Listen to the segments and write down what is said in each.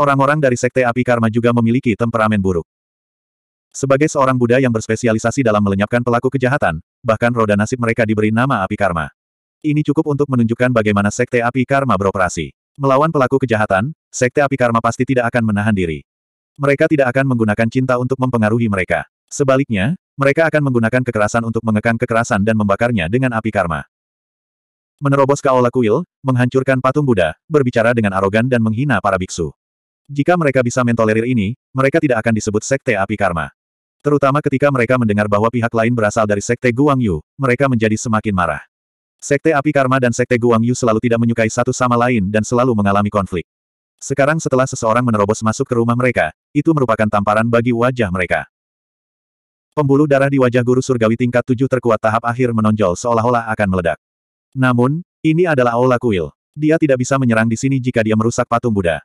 Orang-orang dari Sekte Api Karma juga memiliki temperamen buruk. Sebagai seorang Buddha yang berspesialisasi dalam melenyapkan pelaku kejahatan, bahkan roda nasib mereka diberi nama Api Karma. Ini cukup untuk menunjukkan bagaimana Sekte Api Karma beroperasi. Melawan pelaku kejahatan, Sekte Api Karma pasti tidak akan menahan diri. Mereka tidak akan menggunakan cinta untuk mempengaruhi mereka. Sebaliknya, mereka akan menggunakan kekerasan untuk mengekang kekerasan dan membakarnya dengan api karma. Menerobos Kaola Kuil, menghancurkan patung Buddha, berbicara dengan arogan dan menghina para biksu. Jika mereka bisa mentolerir ini, mereka tidak akan disebut sekte api karma. Terutama ketika mereka mendengar bahwa pihak lain berasal dari sekte Guangyu, mereka menjadi semakin marah. Sekte api karma dan sekte Guangyu selalu tidak menyukai satu sama lain dan selalu mengalami konflik. Sekarang setelah seseorang menerobos masuk ke rumah mereka, itu merupakan tamparan bagi wajah mereka. Pembuluh darah di wajah guru surgawi tingkat tujuh terkuat tahap akhir menonjol seolah-olah akan meledak. Namun, ini adalah Aula Kuil. Dia tidak bisa menyerang di sini jika dia merusak patung Buddha.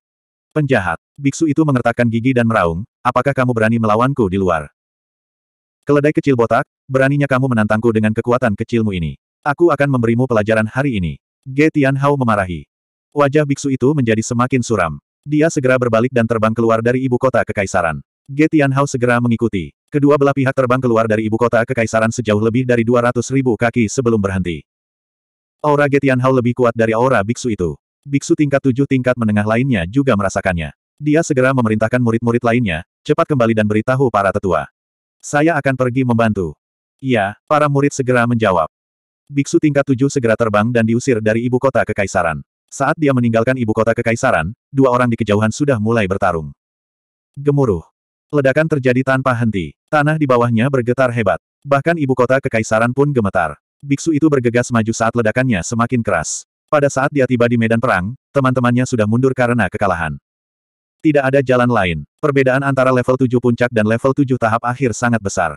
Penjahat. Biksu itu mengertakkan gigi dan meraung, apakah kamu berani melawanku di luar? Keledai kecil botak, beraninya kamu menantangku dengan kekuatan kecilmu ini. Aku akan memberimu pelajaran hari ini. Ge Tianhao memarahi. Wajah biksu itu menjadi semakin suram. Dia segera berbalik dan terbang keluar dari ibu kota kekaisaran. Ge Tianhao segera mengikuti. Kedua belah pihak terbang keluar dari ibu kota kekaisaran sejauh lebih dari 200 ribu kaki sebelum berhenti. Aura Ge Tianhao lebih kuat dari aura biksu itu. Biksu tingkat tujuh tingkat menengah lainnya juga merasakannya. Dia segera memerintahkan murid-murid lainnya, cepat kembali dan beritahu para tetua. Saya akan pergi membantu. Iya, para murid segera menjawab. Biksu tingkat tujuh segera terbang dan diusir dari ibu kota kekaisaran. Saat dia meninggalkan ibu kota kekaisaran, dua orang di kejauhan sudah mulai bertarung. Gemuruh. Ledakan terjadi tanpa henti. Tanah di bawahnya bergetar hebat. Bahkan ibu kota kekaisaran pun gemetar. Biksu itu bergegas maju saat ledakannya semakin keras. Pada saat dia tiba di medan perang, teman-temannya sudah mundur karena kekalahan. Tidak ada jalan lain. Perbedaan antara level 7 puncak dan level 7 tahap akhir sangat besar.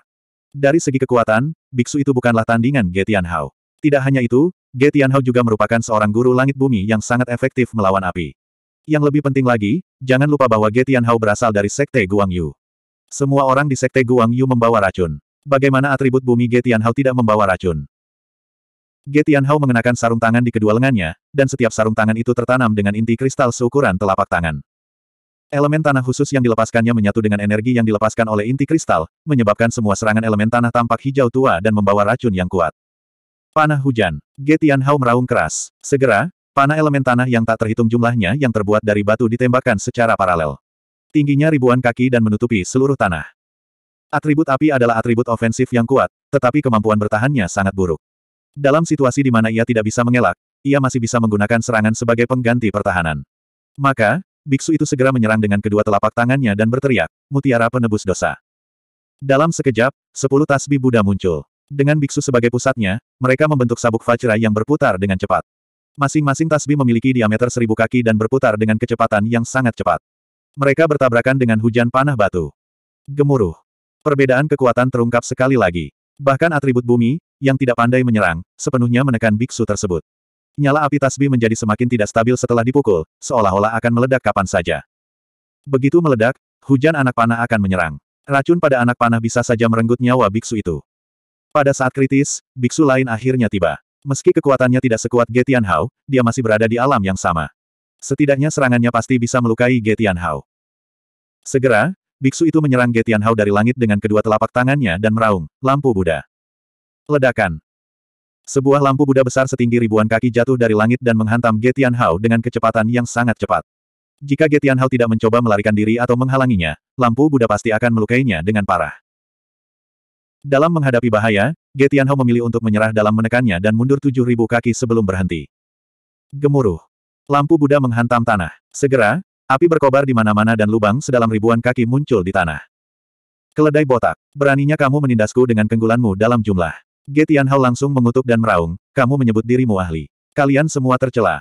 Dari segi kekuatan, biksu itu bukanlah tandingan Getian Hao. Tidak hanya itu, Getian Hao juga merupakan seorang guru langit bumi yang sangat efektif melawan api. Yang lebih penting lagi, jangan lupa bahwa Getian Hao berasal dari Sekte Guangyu. Yu. Semua orang di sekte Guang Yu membawa racun. Bagaimana atribut bumi Getianhao tidak membawa racun? Getianhao mengenakan sarung tangan di kedua lengannya, dan setiap sarung tangan itu tertanam dengan inti kristal seukuran telapak tangan. Elemen tanah khusus yang dilepaskannya menyatu dengan energi yang dilepaskan oleh inti kristal, menyebabkan semua serangan elemen tanah tampak hijau tua dan membawa racun yang kuat. Panah hujan. Getianhao meraung keras. Segera, panah elemen tanah yang tak terhitung jumlahnya yang terbuat dari batu ditembakkan secara paralel. Tingginya ribuan kaki dan menutupi seluruh tanah. Atribut api adalah atribut ofensif yang kuat, tetapi kemampuan bertahannya sangat buruk. Dalam situasi di mana ia tidak bisa mengelak, ia masih bisa menggunakan serangan sebagai pengganti pertahanan. Maka, biksu itu segera menyerang dengan kedua telapak tangannya dan berteriak, mutiara penebus dosa. Dalam sekejap, sepuluh tasbi Buddha muncul. Dengan biksu sebagai pusatnya, mereka membentuk sabuk vajra yang berputar dengan cepat. Masing-masing tasbih memiliki diameter seribu kaki dan berputar dengan kecepatan yang sangat cepat. Mereka bertabrakan dengan hujan panah batu. Gemuruh. Perbedaan kekuatan terungkap sekali lagi. Bahkan atribut bumi, yang tidak pandai menyerang, sepenuhnya menekan biksu tersebut. Nyala api tasbih menjadi semakin tidak stabil setelah dipukul, seolah-olah akan meledak kapan saja. Begitu meledak, hujan anak panah akan menyerang. Racun pada anak panah bisa saja merenggut nyawa biksu itu. Pada saat kritis, biksu lain akhirnya tiba. Meski kekuatannya tidak sekuat Getian Hao, dia masih berada di alam yang sama. Setidaknya serangannya pasti bisa melukai Getian Hao. Segera, biksu itu menyerang Getian Hao dari langit dengan kedua telapak tangannya dan meraung, lampu Buddha. Ledakan. Sebuah lampu Buddha besar setinggi ribuan kaki jatuh dari langit dan menghantam Getian Hao dengan kecepatan yang sangat cepat. Jika Getian Hao tidak mencoba melarikan diri atau menghalanginya, lampu Buddha pasti akan melukainya dengan parah. Dalam menghadapi bahaya, Getian Hao memilih untuk menyerah dalam menekannya dan mundur tujuh ribu kaki sebelum berhenti. Gemuruh. Lampu Buddha menghantam tanah. Segera, Api berkobar di mana-mana dan lubang sedalam ribuan kaki muncul di tanah. Keledai botak, beraninya kamu menindasku dengan kenggulanmu dalam jumlah. Getian Hao langsung mengutuk dan meraung, kamu menyebut dirimu ahli. Kalian semua tercela.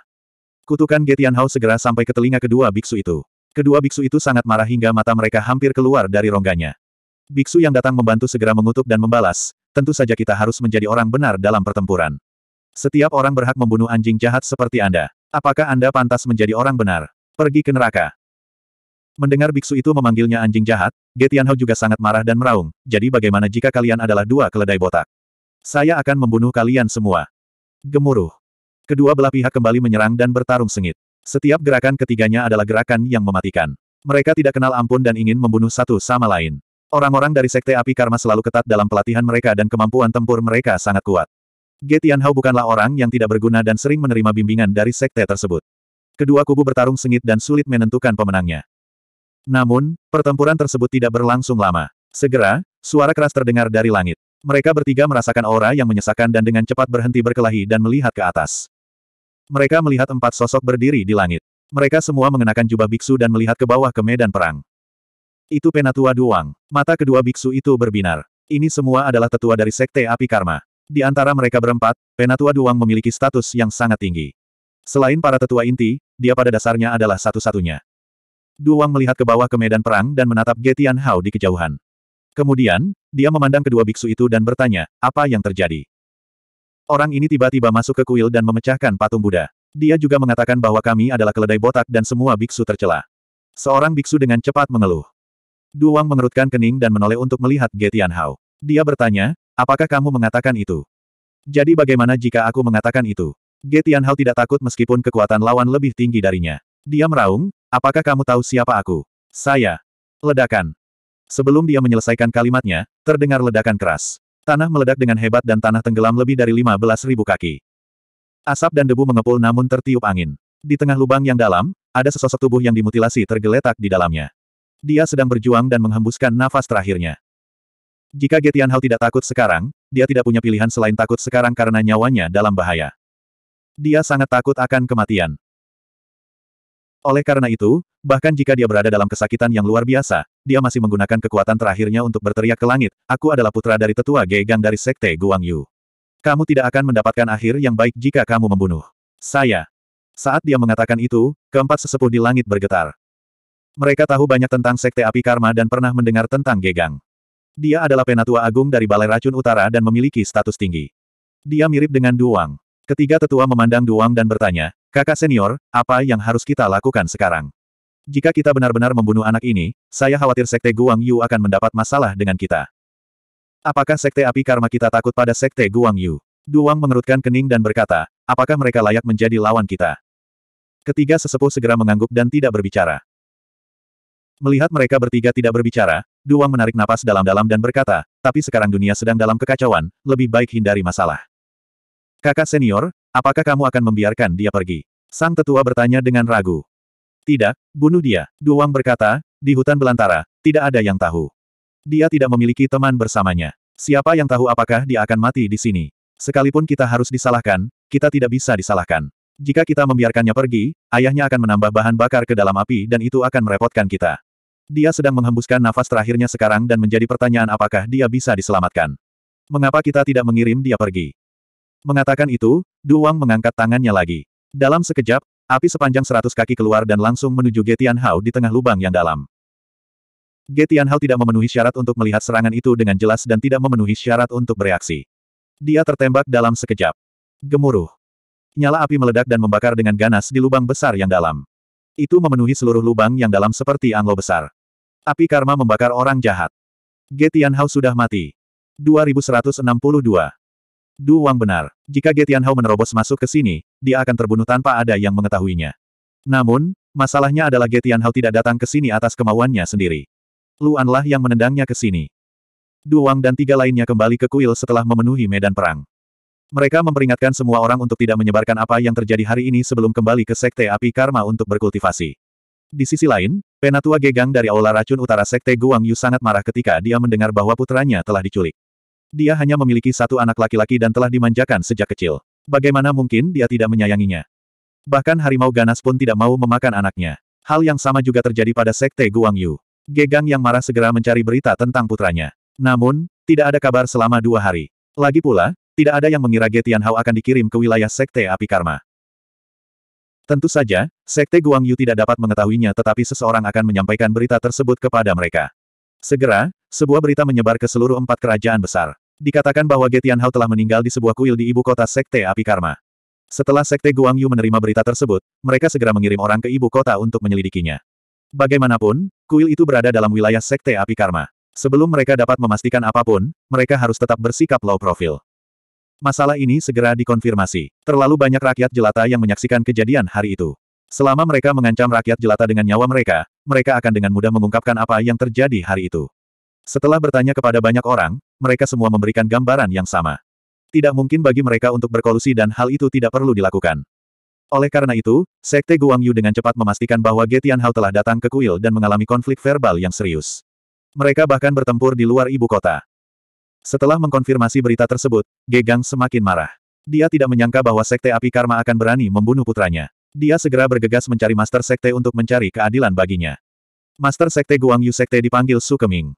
Kutukan Getian Hao segera sampai ke telinga kedua biksu itu. Kedua biksu itu sangat marah hingga mata mereka hampir keluar dari rongganya. Biksu yang datang membantu segera mengutuk dan membalas, tentu saja kita harus menjadi orang benar dalam pertempuran. Setiap orang berhak membunuh anjing jahat seperti Anda. Apakah Anda pantas menjadi orang benar? Pergi ke neraka. Mendengar biksu itu memanggilnya anjing jahat, Getianho juga sangat marah dan meraung, jadi bagaimana jika kalian adalah dua keledai botak? Saya akan membunuh kalian semua. Gemuruh. Kedua belah pihak kembali menyerang dan bertarung sengit. Setiap gerakan ketiganya adalah gerakan yang mematikan. Mereka tidak kenal ampun dan ingin membunuh satu sama lain. Orang-orang dari Sekte Api Karma selalu ketat dalam pelatihan mereka dan kemampuan tempur mereka sangat kuat. Getianhao bukanlah orang yang tidak berguna dan sering menerima bimbingan dari Sekte tersebut. Kedua kubu bertarung sengit dan sulit menentukan pemenangnya. Namun, pertempuran tersebut tidak berlangsung lama. Segera, suara keras terdengar dari langit. Mereka bertiga merasakan aura yang menyesakkan dan dengan cepat berhenti berkelahi dan melihat ke atas. Mereka melihat empat sosok berdiri di langit. Mereka semua mengenakan jubah biksu dan melihat ke bawah ke medan perang. Itu Penatua Duang. Mata kedua biksu itu berbinar. Ini semua adalah tetua dari Sekte Api Karma. Di antara mereka berempat, Penatua Duang memiliki status yang sangat tinggi. Selain para tetua inti, dia pada dasarnya adalah satu-satunya. Duang melihat ke bawah ke medan perang dan menatap Getian Hao di kejauhan. Kemudian, dia memandang kedua biksu itu dan bertanya, apa yang terjadi? Orang ini tiba-tiba masuk ke kuil dan memecahkan patung Buddha. Dia juga mengatakan bahwa kami adalah keledai botak dan semua biksu tercela. Seorang biksu dengan cepat mengeluh. Duang mengerutkan kening dan menoleh untuk melihat Getian Hao. Dia bertanya, apakah kamu mengatakan itu? Jadi bagaimana jika aku mengatakan itu? Ge Tianhao tidak takut meskipun kekuatan lawan lebih tinggi darinya. Dia meraung, apakah kamu tahu siapa aku? Saya. Ledakan. Sebelum dia menyelesaikan kalimatnya, terdengar ledakan keras. Tanah meledak dengan hebat dan tanah tenggelam lebih dari ribu kaki. Asap dan debu mengepul namun tertiup angin. Di tengah lubang yang dalam, ada sesosok tubuh yang dimutilasi tergeletak di dalamnya. Dia sedang berjuang dan menghembuskan nafas terakhirnya. Jika Getian Hao tidak takut sekarang, dia tidak punya pilihan selain takut sekarang karena nyawanya dalam bahaya. Dia sangat takut akan kematian. Oleh karena itu, bahkan jika dia berada dalam kesakitan yang luar biasa, dia masih menggunakan kekuatan terakhirnya untuk berteriak ke langit, Aku adalah putra dari tetua Gegang dari Sekte Guangyu. Kamu tidak akan mendapatkan akhir yang baik jika kamu membunuh. Saya. Saat dia mengatakan itu, keempat sesepuh di langit bergetar. Mereka tahu banyak tentang Sekte Api Karma dan pernah mendengar tentang Gegang. Dia adalah penatua agung dari Balai Racun Utara dan memiliki status tinggi. Dia mirip dengan Duang. Ketiga tetua memandang Duang dan bertanya, kakak senior, apa yang harus kita lakukan sekarang? Jika kita benar-benar membunuh anak ini, saya khawatir sekte Guang Yu akan mendapat masalah dengan kita. Apakah sekte api karma kita takut pada sekte Guang Yu? Duang mengerutkan kening dan berkata, apakah mereka layak menjadi lawan kita? Ketiga sesepuh segera mengangguk dan tidak berbicara. Melihat mereka bertiga tidak berbicara, Duang menarik napas dalam-dalam dan berkata, tapi sekarang dunia sedang dalam kekacauan, lebih baik hindari masalah. Kakak senior, apakah kamu akan membiarkan dia pergi? Sang tetua bertanya dengan ragu. Tidak, bunuh dia. Duang berkata, di hutan belantara, tidak ada yang tahu. Dia tidak memiliki teman bersamanya. Siapa yang tahu apakah dia akan mati di sini? Sekalipun kita harus disalahkan, kita tidak bisa disalahkan. Jika kita membiarkannya pergi, ayahnya akan menambah bahan bakar ke dalam api dan itu akan merepotkan kita. Dia sedang menghembuskan nafas terakhirnya sekarang dan menjadi pertanyaan apakah dia bisa diselamatkan. Mengapa kita tidak mengirim dia pergi? Mengatakan itu, Duwang mengangkat tangannya lagi. Dalam sekejap, api sepanjang seratus kaki keluar dan langsung menuju Getian Hao di tengah lubang yang dalam. Getian Hao tidak memenuhi syarat untuk melihat serangan itu dengan jelas dan tidak memenuhi syarat untuk bereaksi. Dia tertembak dalam sekejap. Gemuruh. Nyala api meledak dan membakar dengan ganas di lubang besar yang dalam. Itu memenuhi seluruh lubang yang dalam seperti anglo besar. Api karma membakar orang jahat. Getian Hao sudah mati. 2162. Du Wang benar. Jika Getian Hao menerobos masuk ke sini, dia akan terbunuh tanpa ada yang mengetahuinya. Namun, masalahnya adalah Getian Hao tidak datang ke sini atas kemauannya sendiri. Luanlah yang menendangnya ke sini. Du Wang dan tiga lainnya kembali ke kuil setelah memenuhi medan perang. Mereka memperingatkan semua orang untuk tidak menyebarkan apa yang terjadi hari ini sebelum kembali ke Sekte Api Karma untuk berkultivasi. Di sisi lain, Penatua Gegang dari Aula Racun Utara Sekte Guang Yu sangat marah ketika dia mendengar bahwa putranya telah diculik. Dia hanya memiliki satu anak laki-laki dan telah dimanjakan sejak kecil. Bagaimana mungkin dia tidak menyayanginya? Bahkan harimau ganas pun tidak mau memakan anaknya. Hal yang sama juga terjadi pada sekte Guang Yu. Gegang yang marah segera mencari berita tentang putranya. Namun, tidak ada kabar selama dua hari. Lagi pula, tidak ada yang mengira Getian Hao akan dikirim ke wilayah sekte api karma. Tentu saja, Sekte Guangyu tidak dapat mengetahuinya tetapi seseorang akan menyampaikan berita tersebut kepada mereka. Segera, sebuah berita menyebar ke seluruh empat kerajaan besar. Dikatakan bahwa Getian Hao telah meninggal di sebuah kuil di ibu kota Sekte Api Karma. Setelah Sekte Guangyu menerima berita tersebut, mereka segera mengirim orang ke ibu kota untuk menyelidikinya. Bagaimanapun, kuil itu berada dalam wilayah Sekte Api Karma. Sebelum mereka dapat memastikan apapun, mereka harus tetap bersikap low profil. Masalah ini segera dikonfirmasi. Terlalu banyak rakyat jelata yang menyaksikan kejadian hari itu. Selama mereka mengancam rakyat jelata dengan nyawa mereka, mereka akan dengan mudah mengungkapkan apa yang terjadi hari itu. Setelah bertanya kepada banyak orang, mereka semua memberikan gambaran yang sama. Tidak mungkin bagi mereka untuk berkolusi dan hal itu tidak perlu dilakukan. Oleh karena itu, Sekte Guangyu dengan cepat memastikan bahwa Getian Hao telah datang ke kuil dan mengalami konflik verbal yang serius. Mereka bahkan bertempur di luar ibu kota. Setelah mengkonfirmasi berita tersebut, Gegang semakin marah. Dia tidak menyangka bahwa Sekte Api Karma akan berani membunuh putranya. Dia segera bergegas mencari Master Sekte untuk mencari keadilan baginya. Master Sekte Guang Yu Sekte dipanggil Su Keming.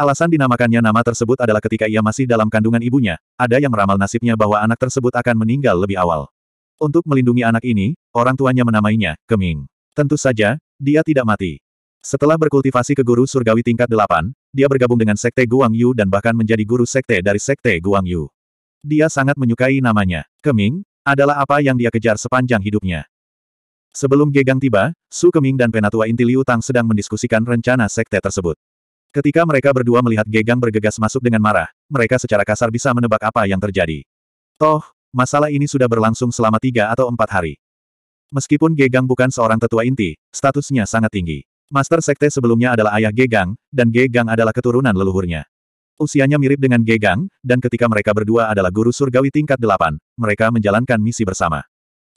Alasan dinamakannya nama tersebut adalah ketika ia masih dalam kandungan ibunya, ada yang meramal nasibnya bahwa anak tersebut akan meninggal lebih awal. Untuk melindungi anak ini, orang tuanya menamainya, Keming. Tentu saja, dia tidak mati. Setelah berkultivasi ke guru surgawi tingkat 8, dia bergabung dengan Sekte Guang Yu dan bahkan menjadi guru sekte dari Sekte Guang Yu. Dia sangat menyukai namanya. Keming, adalah apa yang dia kejar sepanjang hidupnya. Sebelum Gegang tiba, Su Keming dan Penatua Inti Liu Tang sedang mendiskusikan rencana sekte tersebut. Ketika mereka berdua melihat Gegang bergegas masuk dengan marah, mereka secara kasar bisa menebak apa yang terjadi. Toh, masalah ini sudah berlangsung selama tiga atau empat hari. Meskipun Gegang bukan seorang tetua inti, statusnya sangat tinggi. Master Sekte sebelumnya adalah ayah Gegang, dan Gegang adalah keturunan leluhurnya. Usianya mirip dengan Gegang, dan ketika mereka berdua adalah guru surgawi tingkat delapan, mereka menjalankan misi bersama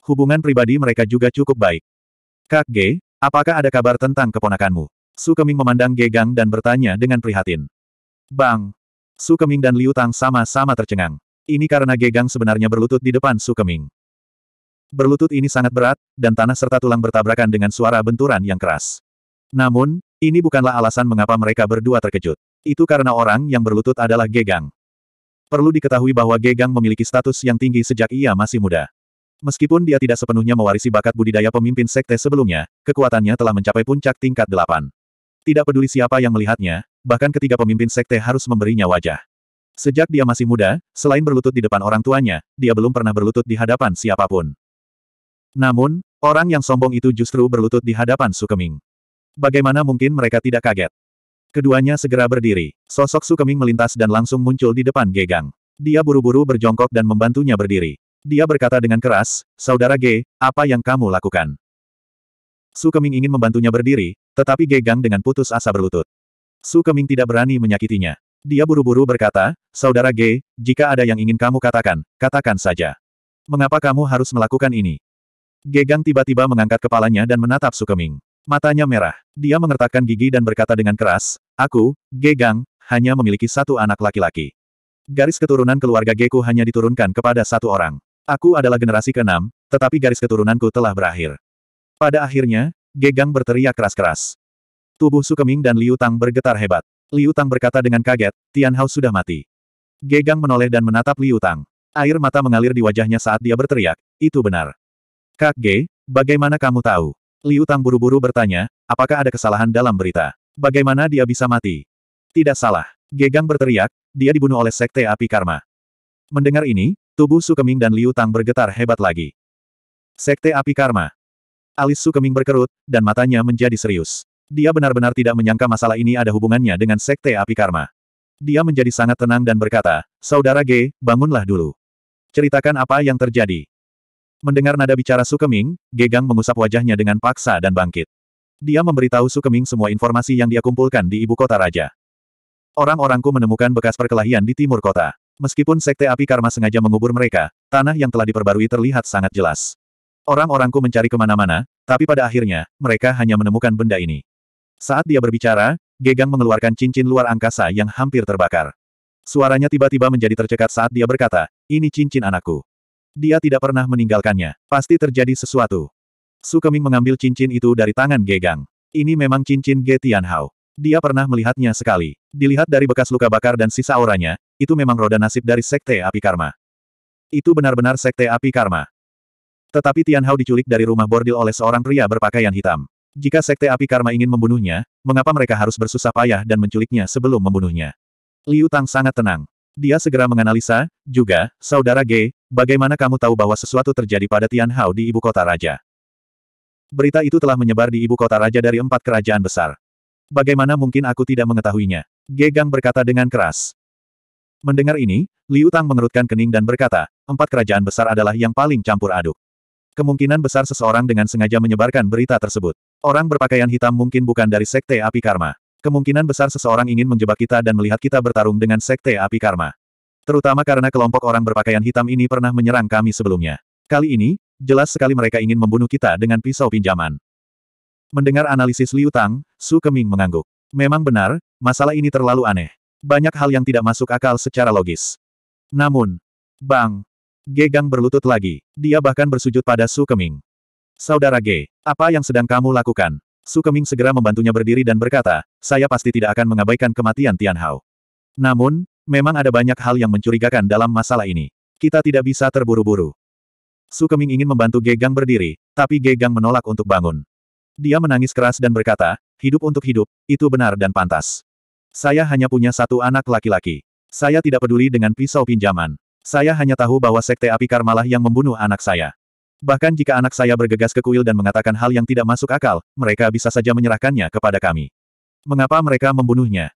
hubungan pribadi mereka juga cukup baik. Kak G, apakah ada kabar tentang keponakanmu? Su Keming memandang Gegang dan bertanya dengan prihatin. Bang! Su Keming dan Liu Tang sama-sama tercengang. Ini karena Gegang sebenarnya berlutut di depan Su Keming. Berlutut ini sangat berat, dan tanah serta tulang bertabrakan dengan suara benturan yang keras. Namun, ini bukanlah alasan mengapa mereka berdua terkejut. Itu karena orang yang berlutut adalah Gegang. Perlu diketahui bahwa Gegang memiliki status yang tinggi sejak ia masih muda. Meskipun dia tidak sepenuhnya mewarisi bakat budidaya pemimpin sekte sebelumnya, kekuatannya telah mencapai puncak tingkat delapan. Tidak peduli siapa yang melihatnya, bahkan ketiga pemimpin sekte harus memberinya wajah. Sejak dia masih muda, selain berlutut di depan orang tuanya, dia belum pernah berlutut di hadapan siapapun. Namun, orang yang sombong itu justru berlutut di hadapan Sukeming. Bagaimana mungkin mereka tidak kaget? Keduanya segera berdiri. Sosok Sukeming melintas dan langsung muncul di depan Gegang. Dia buru-buru berjongkok dan membantunya berdiri. Dia berkata dengan keras, Saudara G, apa yang kamu lakukan? Su Keming ingin membantunya berdiri, tetapi Gegang dengan putus asa berlutut. Su Keming tidak berani menyakitinya. Dia buru-buru berkata, Saudara G, jika ada yang ingin kamu katakan, katakan saja. Mengapa kamu harus melakukan ini? Gegang tiba-tiba mengangkat kepalanya dan menatap Su Keming. Matanya merah. Dia mengertakkan gigi dan berkata dengan keras, Aku, Gegang, hanya memiliki satu anak laki-laki. Garis keturunan keluarga Geku hanya diturunkan kepada satu orang. Aku adalah generasi keenam, tetapi garis keturunanku telah berakhir. Pada akhirnya, Gegang berteriak keras-keras. Tubuh Sukeming dan Liu Tang bergetar hebat. Liu Tang berkata dengan kaget, Tian Hao sudah mati. Gegang menoleh dan menatap Liu Tang. Air mata mengalir di wajahnya saat dia berteriak, itu benar. Kak Ge, bagaimana kamu tahu? Liu Tang buru-buru bertanya, apakah ada kesalahan dalam berita? Bagaimana dia bisa mati? Tidak salah. Gegang berteriak, dia dibunuh oleh Sekte Api Karma. Mendengar ini, Tubuh Sukeming dan Liu Tang bergetar hebat lagi. Sekte Api Karma. Alis Sukeming berkerut, dan matanya menjadi serius. Dia benar-benar tidak menyangka masalah ini ada hubungannya dengan Sekte Api Karma. Dia menjadi sangat tenang dan berkata, Saudara G, bangunlah dulu. Ceritakan apa yang terjadi. Mendengar nada bicara Sukeming, Gegang mengusap wajahnya dengan paksa dan bangkit. Dia memberitahu Sukeming semua informasi yang dia kumpulkan di ibu kota raja. Orang-orangku menemukan bekas perkelahian di timur kota. Meskipun Sekte Api Karma sengaja mengubur mereka, tanah yang telah diperbarui terlihat sangat jelas. Orang-orangku mencari kemana-mana, tapi pada akhirnya, mereka hanya menemukan benda ini. Saat dia berbicara, Gegang mengeluarkan cincin luar angkasa yang hampir terbakar. Suaranya tiba-tiba menjadi tercekat saat dia berkata, ini cincin anakku. Dia tidak pernah meninggalkannya, pasti terjadi sesuatu. Su Keming mengambil cincin itu dari tangan Gegang. Ini memang cincin Getian Hao. Dia pernah melihatnya sekali. Dilihat dari bekas luka bakar dan sisa auranya, itu memang roda nasib dari Sekte Api Karma. Itu benar-benar Sekte Api Karma. Tetapi Tian Hao diculik dari rumah bordil oleh seorang pria berpakaian hitam. Jika Sekte Api Karma ingin membunuhnya, mengapa mereka harus bersusah payah dan menculiknya sebelum membunuhnya? Liu Tang sangat tenang. Dia segera menganalisa, juga, Saudara Ge, bagaimana kamu tahu bahwa sesuatu terjadi pada Tian Hao di ibu kota raja? Berita itu telah menyebar di ibu kota raja dari empat kerajaan besar. Bagaimana mungkin aku tidak mengetahuinya? Gegang berkata dengan keras. Mendengar ini, Liu Tang mengerutkan kening dan berkata, empat kerajaan besar adalah yang paling campur aduk. Kemungkinan besar seseorang dengan sengaja menyebarkan berita tersebut. Orang berpakaian hitam mungkin bukan dari Sekte Api Karma. Kemungkinan besar seseorang ingin menjebak kita dan melihat kita bertarung dengan Sekte Api Karma. Terutama karena kelompok orang berpakaian hitam ini pernah menyerang kami sebelumnya. Kali ini, jelas sekali mereka ingin membunuh kita dengan pisau pinjaman. Mendengar analisis Liu Tang, Su Keming mengangguk. Memang benar, masalah ini terlalu aneh. Banyak hal yang tidak masuk akal secara logis. Namun, Bang, Gegang berlutut lagi. Dia bahkan bersujud pada Su Keming. Saudara G, apa yang sedang kamu lakukan? Su Keming segera membantunya berdiri dan berkata, saya pasti tidak akan mengabaikan kematian Tian Hao. Namun, memang ada banyak hal yang mencurigakan dalam masalah ini. Kita tidak bisa terburu-buru. Su Keming ingin membantu Gegang berdiri, tapi Gegang menolak untuk bangun. Dia menangis keras dan berkata, hidup untuk hidup, itu benar dan pantas. Saya hanya punya satu anak laki-laki. Saya tidak peduli dengan pisau pinjaman. Saya hanya tahu bahwa sekte api karmalah yang membunuh anak saya. Bahkan jika anak saya bergegas ke kuil dan mengatakan hal yang tidak masuk akal, mereka bisa saja menyerahkannya kepada kami. Mengapa mereka membunuhnya?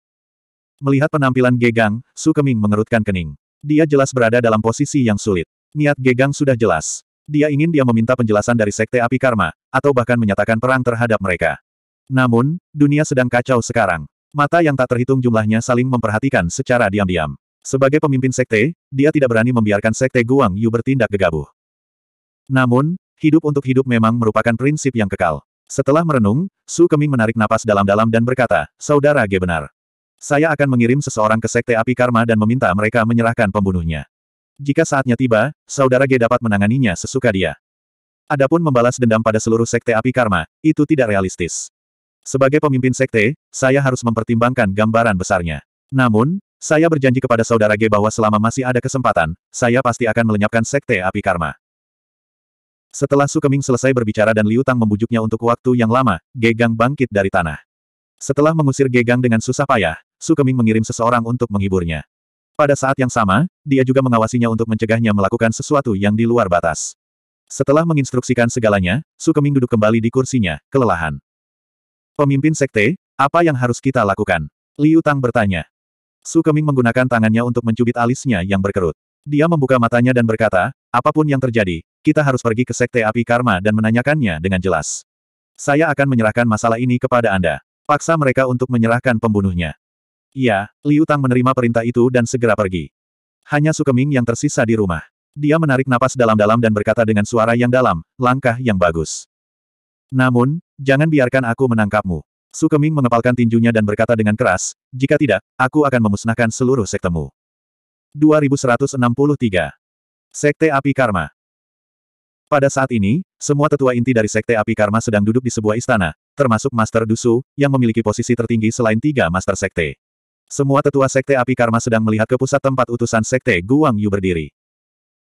Melihat penampilan Gegang, Su Keming mengerutkan kening. Dia jelas berada dalam posisi yang sulit. Niat Gegang sudah jelas. Dia ingin dia meminta penjelasan dari Sekte Api Karma, atau bahkan menyatakan perang terhadap mereka. Namun, dunia sedang kacau sekarang. Mata yang tak terhitung jumlahnya saling memperhatikan secara diam-diam. Sebagai pemimpin sekte, dia tidak berani membiarkan sekte Guang Yu bertindak gegabah. Namun, hidup untuk hidup memang merupakan prinsip yang kekal. Setelah merenung, Su Keming menarik napas dalam-dalam dan berkata, Saudara G benar. Saya akan mengirim seseorang ke sekte api karma dan meminta mereka menyerahkan pembunuhnya. Jika saatnya tiba, saudara G dapat menanganinya sesuka dia. Adapun membalas dendam pada seluruh sekte api karma, itu tidak realistis. Sebagai pemimpin sekte, saya harus mempertimbangkan gambaran besarnya. Namun, saya berjanji kepada saudara G bahwa selama masih ada kesempatan, saya pasti akan melenyapkan sekte api karma. Setelah Sukeming selesai berbicara dan Liu Tang membujuknya untuk waktu yang lama, Gegang bangkit dari tanah. Setelah mengusir Gegang dengan susah payah, Sukeming mengirim seseorang untuk menghiburnya. Pada saat yang sama, dia juga mengawasinya untuk mencegahnya melakukan sesuatu yang di luar batas. Setelah menginstruksikan segalanya, Su Keming duduk kembali di kursinya, kelelahan. Pemimpin sekte, apa yang harus kita lakukan? Liu Tang bertanya. Su Keming menggunakan tangannya untuk mencubit alisnya yang berkerut. Dia membuka matanya dan berkata, apapun yang terjadi, kita harus pergi ke sekte api karma dan menanyakannya dengan jelas. Saya akan menyerahkan masalah ini kepada Anda. Paksa mereka untuk menyerahkan pembunuhnya. Iya, Liu Tang menerima perintah itu dan segera pergi. Hanya Sukeming yang tersisa di rumah. Dia menarik napas dalam-dalam dan berkata dengan suara yang dalam, langkah yang bagus. Namun, jangan biarkan aku menangkapmu. Sukeming mengepalkan tinjunya dan berkata dengan keras, jika tidak, aku akan memusnahkan seluruh sektemu. 2163. Sekte Api Karma Pada saat ini, semua tetua inti dari Sekte Api Karma sedang duduk di sebuah istana, termasuk Master Dusu, yang memiliki posisi tertinggi selain tiga Master Sekte. Semua tetua sekte api karma sedang melihat ke pusat tempat utusan sekte Guang Yu berdiri.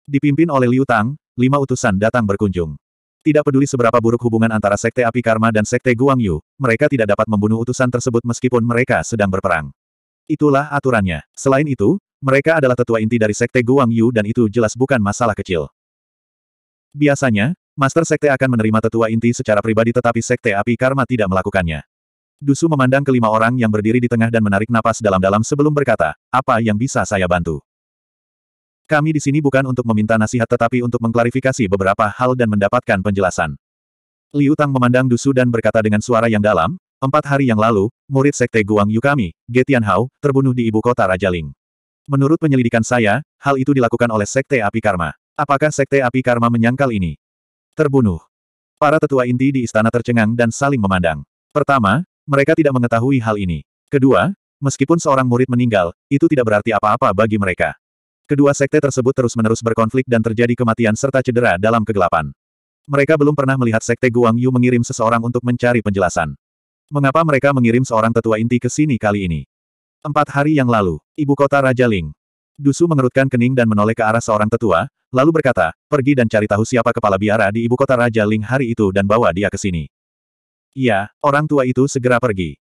Dipimpin oleh Liu Tang, lima utusan datang berkunjung. Tidak peduli seberapa buruk hubungan antara sekte api karma dan sekte Guang Yu, mereka tidak dapat membunuh utusan tersebut meskipun mereka sedang berperang. Itulah aturannya. Selain itu, mereka adalah tetua inti dari sekte Guang Yu dan itu jelas bukan masalah kecil. Biasanya, Master Sekte akan menerima tetua inti secara pribadi tetapi Sekte Api Karma tidak melakukannya. Dusu memandang kelima orang yang berdiri di tengah dan menarik napas dalam-dalam sebelum berkata, apa yang bisa saya bantu? Kami di sini bukan untuk meminta nasihat tetapi untuk mengklarifikasi beberapa hal dan mendapatkan penjelasan. Liu Tang memandang Dusu dan berkata dengan suara yang dalam, empat hari yang lalu, murid sekte Guang Yu kami, Ge Tianhao, terbunuh di ibu kota Raja Ling. Menurut penyelidikan saya, hal itu dilakukan oleh sekte api karma. Apakah sekte api karma menyangkal ini? Terbunuh. Para tetua inti di istana tercengang dan saling memandang. Pertama, mereka tidak mengetahui hal ini. Kedua, meskipun seorang murid meninggal, itu tidak berarti apa-apa bagi mereka. Kedua sekte tersebut terus-menerus berkonflik dan terjadi kematian serta cedera dalam kegelapan. Mereka belum pernah melihat sekte Guang Yu mengirim seseorang untuk mencari penjelasan. Mengapa mereka mengirim seorang tetua inti ke sini kali ini? Empat hari yang lalu, ibu kota Raja Ling. Dusu mengerutkan kening dan menoleh ke arah seorang tetua, lalu berkata, pergi dan cari tahu siapa kepala biara di ibu kota Raja Ling hari itu dan bawa dia ke sini. Iya, orang tua itu segera pergi.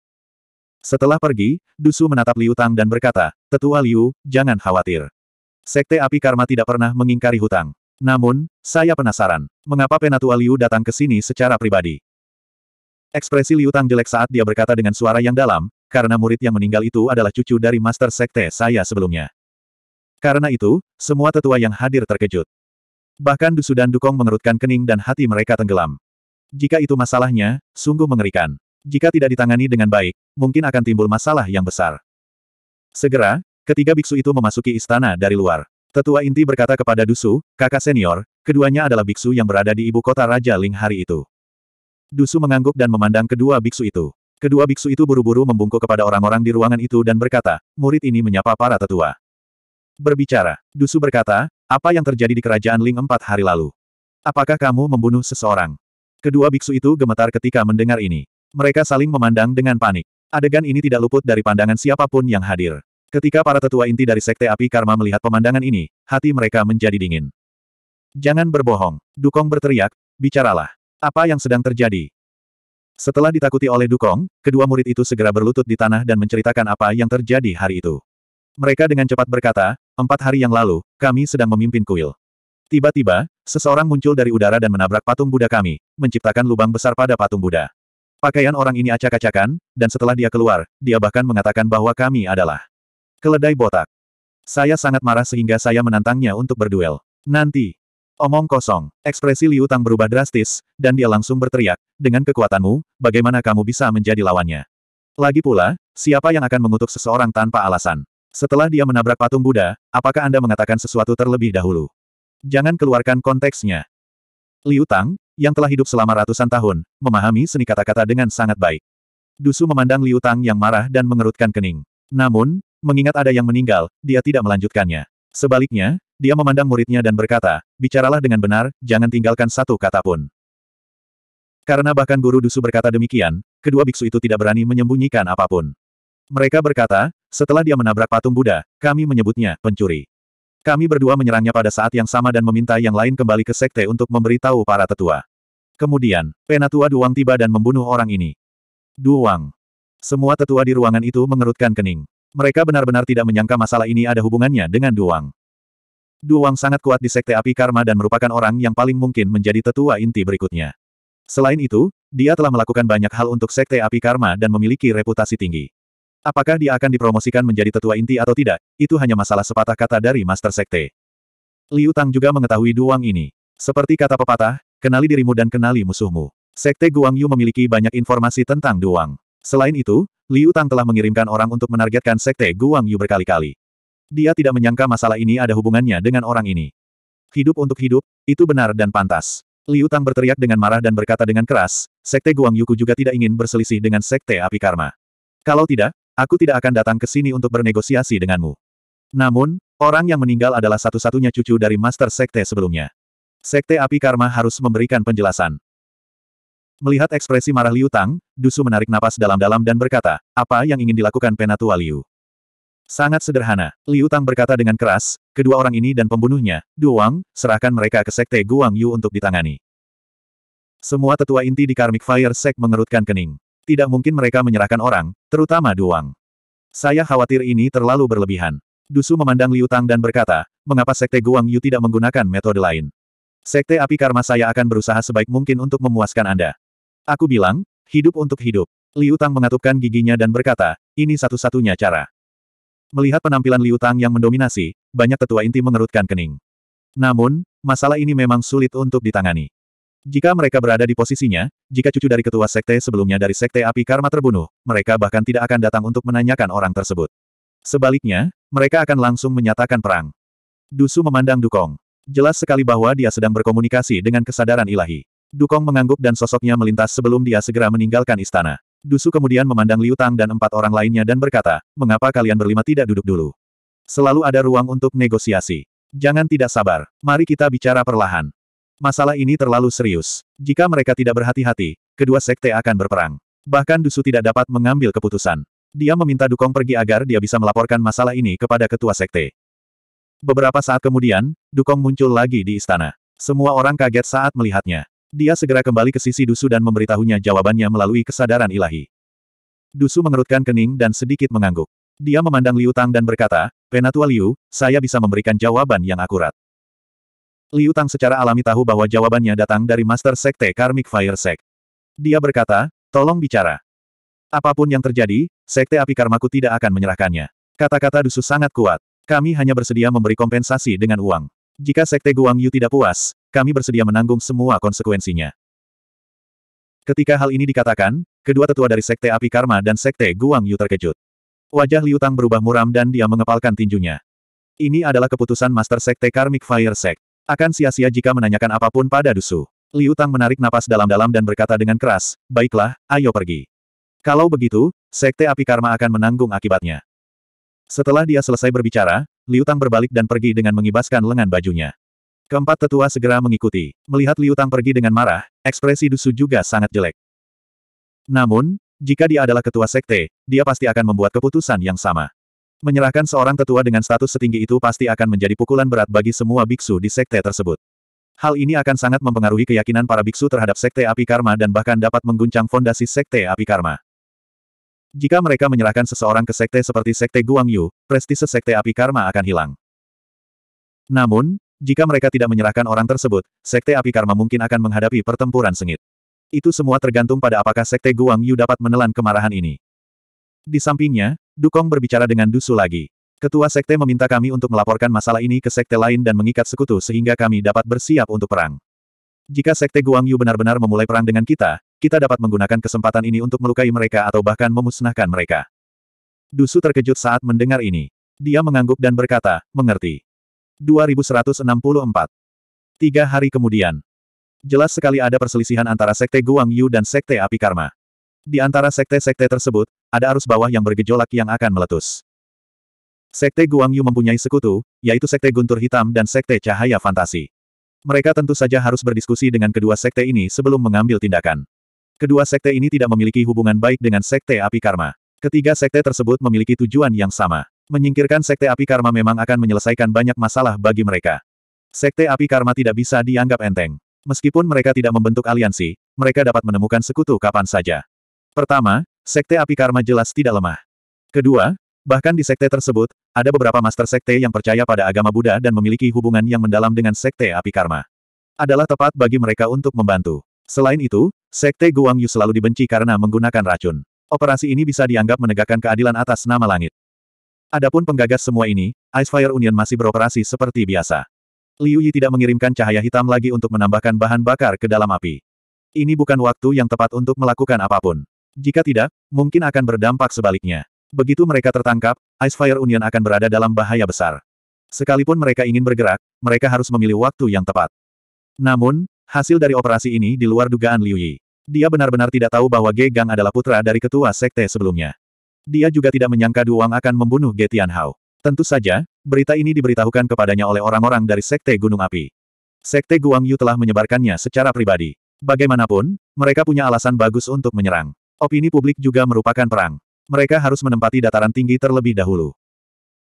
Setelah pergi, Dusu menatap Liu Tang dan berkata, Tetua Liu, jangan khawatir. Sekte api karma tidak pernah mengingkari hutang. Namun, saya penasaran, mengapa Penatua Liu datang ke sini secara pribadi? Ekspresi Liu Tang jelek saat dia berkata dengan suara yang dalam, karena murid yang meninggal itu adalah cucu dari master sekte saya sebelumnya. Karena itu, semua tetua yang hadir terkejut. Bahkan Dusu dan Dukong mengerutkan kening dan hati mereka tenggelam. Jika itu masalahnya, sungguh mengerikan. Jika tidak ditangani dengan baik, mungkin akan timbul masalah yang besar. Segera, ketiga biksu itu memasuki istana dari luar. Tetua inti berkata kepada Dusu, kakak senior, keduanya adalah biksu yang berada di ibu kota Raja Ling hari itu. Dusu mengangguk dan memandang kedua biksu itu. Kedua biksu itu buru-buru membungkuk kepada orang-orang di ruangan itu dan berkata, murid ini menyapa para tetua. Berbicara, Dusu berkata, apa yang terjadi di kerajaan Ling empat hari lalu? Apakah kamu membunuh seseorang? Kedua biksu itu gemetar ketika mendengar ini. Mereka saling memandang dengan panik. Adegan ini tidak luput dari pandangan siapapun yang hadir. Ketika para tetua inti dari Sekte Api Karma melihat pemandangan ini, hati mereka menjadi dingin. Jangan berbohong. Dukong berteriak, bicaralah. Apa yang sedang terjadi? Setelah ditakuti oleh Dukong, kedua murid itu segera berlutut di tanah dan menceritakan apa yang terjadi hari itu. Mereka dengan cepat berkata, empat hari yang lalu, kami sedang memimpin kuil. Tiba-tiba, seseorang muncul dari udara dan menabrak patung Buddha kami, menciptakan lubang besar pada patung Buddha. Pakaian orang ini acak-acakan, dan setelah dia keluar, dia bahkan mengatakan bahwa kami adalah keledai botak. Saya sangat marah sehingga saya menantangnya untuk berduel. Nanti. Omong kosong, ekspresi Liu Tang berubah drastis, dan dia langsung berteriak, dengan kekuatanmu, bagaimana kamu bisa menjadi lawannya? Lagi pula, siapa yang akan mengutuk seseorang tanpa alasan? Setelah dia menabrak patung Buddha, apakah Anda mengatakan sesuatu terlebih dahulu? Jangan keluarkan konteksnya. Liu Tang, yang telah hidup selama ratusan tahun, memahami seni kata-kata dengan sangat baik. Dusu memandang Liu Tang yang marah dan mengerutkan kening. Namun, mengingat ada yang meninggal, dia tidak melanjutkannya. Sebaliknya, dia memandang muridnya dan berkata, bicaralah dengan benar, jangan tinggalkan satu kata pun. Karena bahkan guru Dusu berkata demikian, kedua biksu itu tidak berani menyembunyikan apapun. Mereka berkata, setelah dia menabrak patung Buddha, kami menyebutnya pencuri. Kami berdua menyerangnya pada saat yang sama dan meminta yang lain kembali ke sekte untuk memberitahu para tetua. Kemudian, penatua Duang tiba dan membunuh orang ini. Duang. Semua tetua di ruangan itu mengerutkan kening. Mereka benar-benar tidak menyangka masalah ini ada hubungannya dengan Duang. Duang sangat kuat di sekte api karma dan merupakan orang yang paling mungkin menjadi tetua inti berikutnya. Selain itu, dia telah melakukan banyak hal untuk sekte api karma dan memiliki reputasi tinggi. Apakah dia akan dipromosikan menjadi tetua inti atau tidak, itu hanya masalah sepatah kata dari Master Sekte. Liu Tang juga mengetahui Duang ini. Seperti kata pepatah, kenali dirimu dan kenali musuhmu. Sekte Guang Yu memiliki banyak informasi tentang Duang. Selain itu, Liu Tang telah mengirimkan orang untuk menargetkan Sekte Guang Yu berkali-kali. Dia tidak menyangka masalah ini ada hubungannya dengan orang ini. Hidup untuk hidup, itu benar dan pantas. Liu Tang berteriak dengan marah dan berkata dengan keras, Sekte Guang Yuku juga tidak ingin berselisih dengan Sekte Api Karma. Kalau tidak, aku tidak akan datang ke sini untuk bernegosiasi denganmu. Namun, orang yang meninggal adalah satu-satunya cucu dari Master Sekte sebelumnya. Sekte Api Karma harus memberikan penjelasan. Melihat ekspresi marah Liu Tang, Dusu menarik napas dalam-dalam dan berkata, apa yang ingin dilakukan Penatua Liu? Sangat sederhana, Liu Tang berkata dengan keras, kedua orang ini dan pembunuhnya, Duwang, serahkan mereka ke Sekte Guang Yu untuk ditangani. Semua tetua inti di Karmic Fire Sek mengerutkan kening tidak mungkin mereka menyerahkan orang, terutama Duang. Saya khawatir ini terlalu berlebihan. Dusu memandang Liu Tang dan berkata, mengapa Sekte Guang Yu tidak menggunakan metode lain? Sekte api karma saya akan berusaha sebaik mungkin untuk memuaskan Anda. Aku bilang, hidup untuk hidup. Liu Tang mengatupkan giginya dan berkata, ini satu-satunya cara. Melihat penampilan Liu Tang yang mendominasi, banyak tetua inti mengerutkan kening. Namun, masalah ini memang sulit untuk ditangani. Jika mereka berada di posisinya, jika cucu dari ketua sekte sebelumnya dari sekte api karma terbunuh, mereka bahkan tidak akan datang untuk menanyakan orang tersebut. Sebaliknya, mereka akan langsung menyatakan perang. Dusu memandang Dukong. Jelas sekali bahwa dia sedang berkomunikasi dengan kesadaran ilahi. Dukong mengangguk dan sosoknya melintas sebelum dia segera meninggalkan istana. Dusu kemudian memandang Liu Tang dan empat orang lainnya dan berkata, mengapa kalian berlima tidak duduk dulu? Selalu ada ruang untuk negosiasi. Jangan tidak sabar, mari kita bicara perlahan. Masalah ini terlalu serius. Jika mereka tidak berhati-hati, kedua sekte akan berperang. Bahkan Dusu tidak dapat mengambil keputusan. Dia meminta Dukong pergi agar dia bisa melaporkan masalah ini kepada ketua sekte. Beberapa saat kemudian, Dukong muncul lagi di istana. Semua orang kaget saat melihatnya. Dia segera kembali ke sisi Dusu dan memberitahunya jawabannya melalui kesadaran ilahi. Dusu mengerutkan kening dan sedikit mengangguk. Dia memandang Liu Tang dan berkata, Penatua Liu, saya bisa memberikan jawaban yang akurat. Liu Tang secara alami tahu bahwa jawabannya datang dari Master Sekte Karmic Fire Sect. Dia berkata, tolong bicara. Apapun yang terjadi, Sekte Api Karmaku tidak akan menyerahkannya. Kata-kata Dusu sangat kuat. Kami hanya bersedia memberi kompensasi dengan uang. Jika Sekte Guang Yu tidak puas, kami bersedia menanggung semua konsekuensinya. Ketika hal ini dikatakan, kedua tetua dari Sekte Api Karma dan Sekte Guang Yu terkejut. Wajah Liu Tang berubah muram dan dia mengepalkan tinjunya. Ini adalah keputusan Master Sekte Karmic Fire Sect. Akan sia-sia jika menanyakan apapun pada Dusu. Liu Tang menarik napas dalam-dalam dan berkata dengan keras, baiklah, ayo pergi. Kalau begitu, Sekte Api Karma akan menanggung akibatnya. Setelah dia selesai berbicara, Liu Tang berbalik dan pergi dengan mengibaskan lengan bajunya. Keempat tetua segera mengikuti. Melihat Liu Tang pergi dengan marah, ekspresi Dusu juga sangat jelek. Namun, jika dia adalah ketua sekte, dia pasti akan membuat keputusan yang sama. Menyerahkan seorang tetua dengan status setinggi itu pasti akan menjadi pukulan berat bagi semua biksu di sekte tersebut. Hal ini akan sangat mempengaruhi keyakinan para biksu terhadap sekte api karma dan bahkan dapat mengguncang fondasi sekte api karma. Jika mereka menyerahkan seseorang ke sekte seperti sekte Guangyu, prestise sekte api karma akan hilang. Namun, jika mereka tidak menyerahkan orang tersebut, sekte api karma mungkin akan menghadapi pertempuran sengit. Itu semua tergantung pada apakah sekte Guangyu dapat menelan kemarahan ini. Di sampingnya, Dukong berbicara dengan Dusu lagi. Ketua Sekte meminta kami untuk melaporkan masalah ini ke Sekte lain dan mengikat sekutu sehingga kami dapat bersiap untuk perang. Jika Sekte Guangyu benar-benar memulai perang dengan kita, kita dapat menggunakan kesempatan ini untuk melukai mereka atau bahkan memusnahkan mereka. Dusu terkejut saat mendengar ini. Dia mengangguk dan berkata, mengerti. 2164. Tiga hari kemudian. Jelas sekali ada perselisihan antara Sekte Guangyu dan Sekte Api Karma. Di antara sekte-sekte tersebut, ada arus bawah yang bergejolak yang akan meletus. Sekte Guangyu mempunyai sekutu, yaitu Sekte Guntur Hitam dan Sekte Cahaya Fantasi. Mereka tentu saja harus berdiskusi dengan kedua sekte ini sebelum mengambil tindakan. Kedua sekte ini tidak memiliki hubungan baik dengan Sekte Api Karma. Ketiga sekte tersebut memiliki tujuan yang sama. Menyingkirkan Sekte Api Karma memang akan menyelesaikan banyak masalah bagi mereka. Sekte Api Karma tidak bisa dianggap enteng. Meskipun mereka tidak membentuk aliansi, mereka dapat menemukan sekutu kapan saja. Pertama, Sekte Api Karma jelas tidak lemah. Kedua, bahkan di sekte tersebut, ada beberapa master sekte yang percaya pada agama Buddha dan memiliki hubungan yang mendalam dengan Sekte Api Karma. Adalah tepat bagi mereka untuk membantu. Selain itu, Sekte Guangyu selalu dibenci karena menggunakan racun. Operasi ini bisa dianggap menegakkan keadilan atas nama langit. Adapun penggagas semua ini, Icefire Union masih beroperasi seperti biasa. Liu Yi tidak mengirimkan cahaya hitam lagi untuk menambahkan bahan bakar ke dalam api. Ini bukan waktu yang tepat untuk melakukan apapun. Jika tidak, mungkin akan berdampak sebaliknya. Begitu mereka tertangkap, Ice Fire Union akan berada dalam bahaya besar. Sekalipun mereka ingin bergerak, mereka harus memilih waktu yang tepat. Namun, hasil dari operasi ini di luar dugaan Liu Yi. Dia benar-benar tidak tahu bahwa Ge Gang adalah putra dari ketua sekte sebelumnya. Dia juga tidak menyangka Duang akan membunuh Ge Tianhao. Tentu saja, berita ini diberitahukan kepadanya oleh orang-orang dari sekte Gunung Api. Sekte Guang Yu telah menyebarkannya secara pribadi. Bagaimanapun, mereka punya alasan bagus untuk menyerang. Opini publik juga merupakan perang. Mereka harus menempati dataran tinggi terlebih dahulu.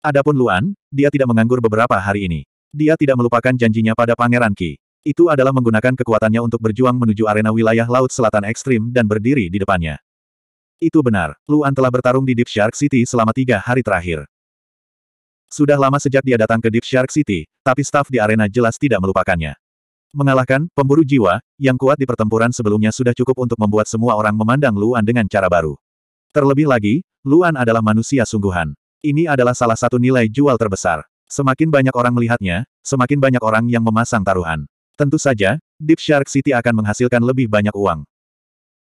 Adapun Luan, dia tidak menganggur beberapa hari ini. Dia tidak melupakan janjinya pada Pangeran Ki. Itu adalah menggunakan kekuatannya untuk berjuang menuju arena wilayah Laut Selatan Ekstrim dan berdiri di depannya. Itu benar, Luan telah bertarung di Deep Shark City selama tiga hari terakhir. Sudah lama sejak dia datang ke Deep Shark City, tapi staf di arena jelas tidak melupakannya. Mengalahkan, pemburu jiwa, yang kuat di pertempuran sebelumnya sudah cukup untuk membuat semua orang memandang Luan dengan cara baru. Terlebih lagi, Luan adalah manusia sungguhan. Ini adalah salah satu nilai jual terbesar. Semakin banyak orang melihatnya, semakin banyak orang yang memasang taruhan. Tentu saja, Deep Shark City akan menghasilkan lebih banyak uang.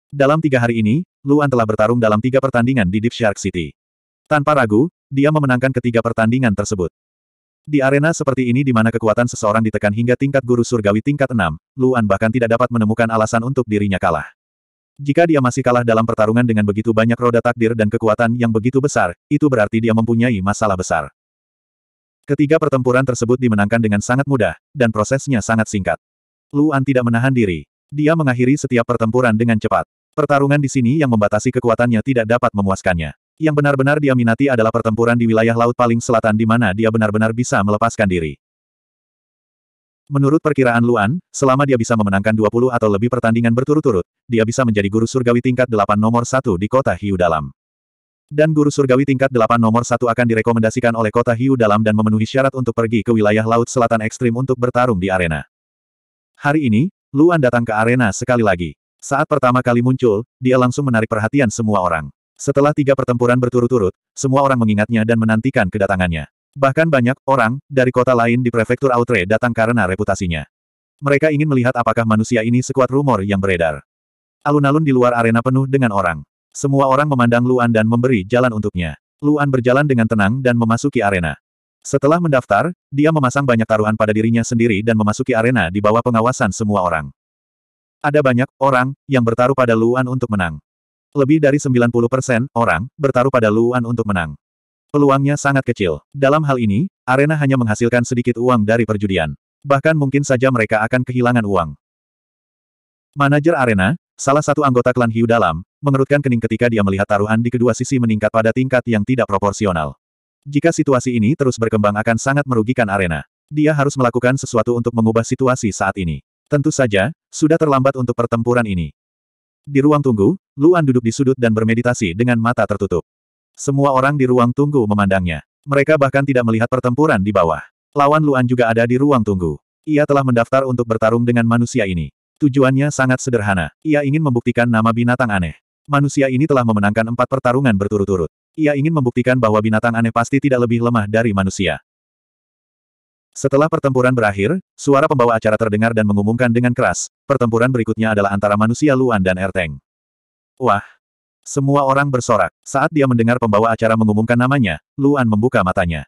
Dalam tiga hari ini, Luan telah bertarung dalam tiga pertandingan di Deep Shark City. Tanpa ragu, dia memenangkan ketiga pertandingan tersebut. Di arena seperti ini di mana kekuatan seseorang ditekan hingga tingkat guru surgawi tingkat 6, Luan bahkan tidak dapat menemukan alasan untuk dirinya kalah. Jika dia masih kalah dalam pertarungan dengan begitu banyak roda takdir dan kekuatan yang begitu besar, itu berarti dia mempunyai masalah besar. Ketiga pertempuran tersebut dimenangkan dengan sangat mudah, dan prosesnya sangat singkat. Luan tidak menahan diri. Dia mengakhiri setiap pertempuran dengan cepat. Pertarungan di sini yang membatasi kekuatannya tidak dapat memuaskannya. Yang benar-benar dia minati adalah pertempuran di wilayah laut paling selatan di mana dia benar-benar bisa melepaskan diri. Menurut perkiraan Luan, selama dia bisa memenangkan 20 atau lebih pertandingan berturut-turut, dia bisa menjadi guru surgawi tingkat 8 nomor 1 di kota Hiu Dalam. Dan guru surgawi tingkat 8 nomor 1 akan direkomendasikan oleh kota Hiu Dalam dan memenuhi syarat untuk pergi ke wilayah laut selatan ekstrim untuk bertarung di arena. Hari ini, Luan datang ke arena sekali lagi. Saat pertama kali muncul, dia langsung menarik perhatian semua orang. Setelah tiga pertempuran berturut-turut, semua orang mengingatnya dan menantikan kedatangannya. Bahkan banyak orang dari kota lain di prefektur Outre datang karena reputasinya. Mereka ingin melihat apakah manusia ini sekuat rumor yang beredar. Alun-alun di luar arena penuh dengan orang. Semua orang memandang Luan dan memberi jalan untuknya. Luan berjalan dengan tenang dan memasuki arena. Setelah mendaftar, dia memasang banyak taruhan pada dirinya sendiri dan memasuki arena di bawah pengawasan semua orang. Ada banyak orang yang bertaruh pada Luan untuk menang. Lebih dari 90% orang bertaruh pada Luan untuk menang. Peluangnya sangat kecil. Dalam hal ini, arena hanya menghasilkan sedikit uang dari perjudian. Bahkan mungkin saja mereka akan kehilangan uang. Manajer arena, salah satu anggota klan Hiu Dalam, mengerutkan kening ketika dia melihat taruhan di kedua sisi meningkat pada tingkat yang tidak proporsional. Jika situasi ini terus berkembang akan sangat merugikan arena. Dia harus melakukan sesuatu untuk mengubah situasi saat ini. Tentu saja, sudah terlambat untuk pertempuran ini. Di ruang tunggu, Luan duduk di sudut dan bermeditasi dengan mata tertutup. Semua orang di ruang tunggu memandangnya. Mereka bahkan tidak melihat pertempuran di bawah. Lawan Luan juga ada di ruang tunggu. Ia telah mendaftar untuk bertarung dengan manusia ini. Tujuannya sangat sederhana. Ia ingin membuktikan nama binatang aneh. Manusia ini telah memenangkan empat pertarungan berturut-turut. Ia ingin membuktikan bahwa binatang aneh pasti tidak lebih lemah dari manusia. Setelah pertempuran berakhir, suara pembawa acara terdengar dan mengumumkan dengan keras, pertempuran berikutnya adalah antara manusia Luan dan Erteng. Wah! Semua orang bersorak. Saat dia mendengar pembawa acara mengumumkan namanya, Luan membuka matanya.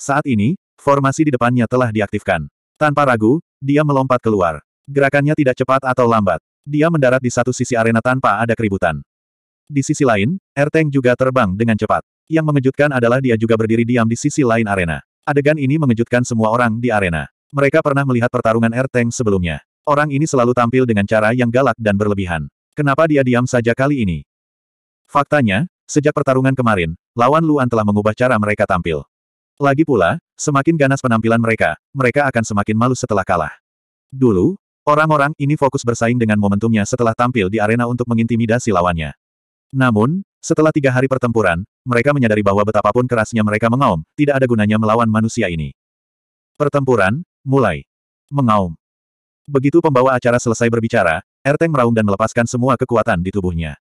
Saat ini, formasi di depannya telah diaktifkan. Tanpa ragu, dia melompat keluar. Gerakannya tidak cepat atau lambat. Dia mendarat di satu sisi arena tanpa ada keributan. Di sisi lain, Erteng juga terbang dengan cepat. Yang mengejutkan adalah dia juga berdiri diam di sisi lain arena. Adegan ini mengejutkan semua orang di arena. Mereka pernah melihat pertarungan Air Tank sebelumnya. Orang ini selalu tampil dengan cara yang galak dan berlebihan. Kenapa dia diam saja kali ini? Faktanya, sejak pertarungan kemarin, lawan Luan telah mengubah cara mereka tampil. Lagi pula, semakin ganas penampilan mereka, mereka akan semakin malu setelah kalah. Dulu, orang-orang ini fokus bersaing dengan momentumnya setelah tampil di arena untuk mengintimidasi lawannya. Namun, setelah tiga hari pertempuran, mereka menyadari bahwa betapapun kerasnya mereka mengaum, tidak ada gunanya melawan manusia ini. Pertempuran, mulai. Mengaum. Begitu pembawa acara selesai berbicara, Erteng meraung dan melepaskan semua kekuatan di tubuhnya.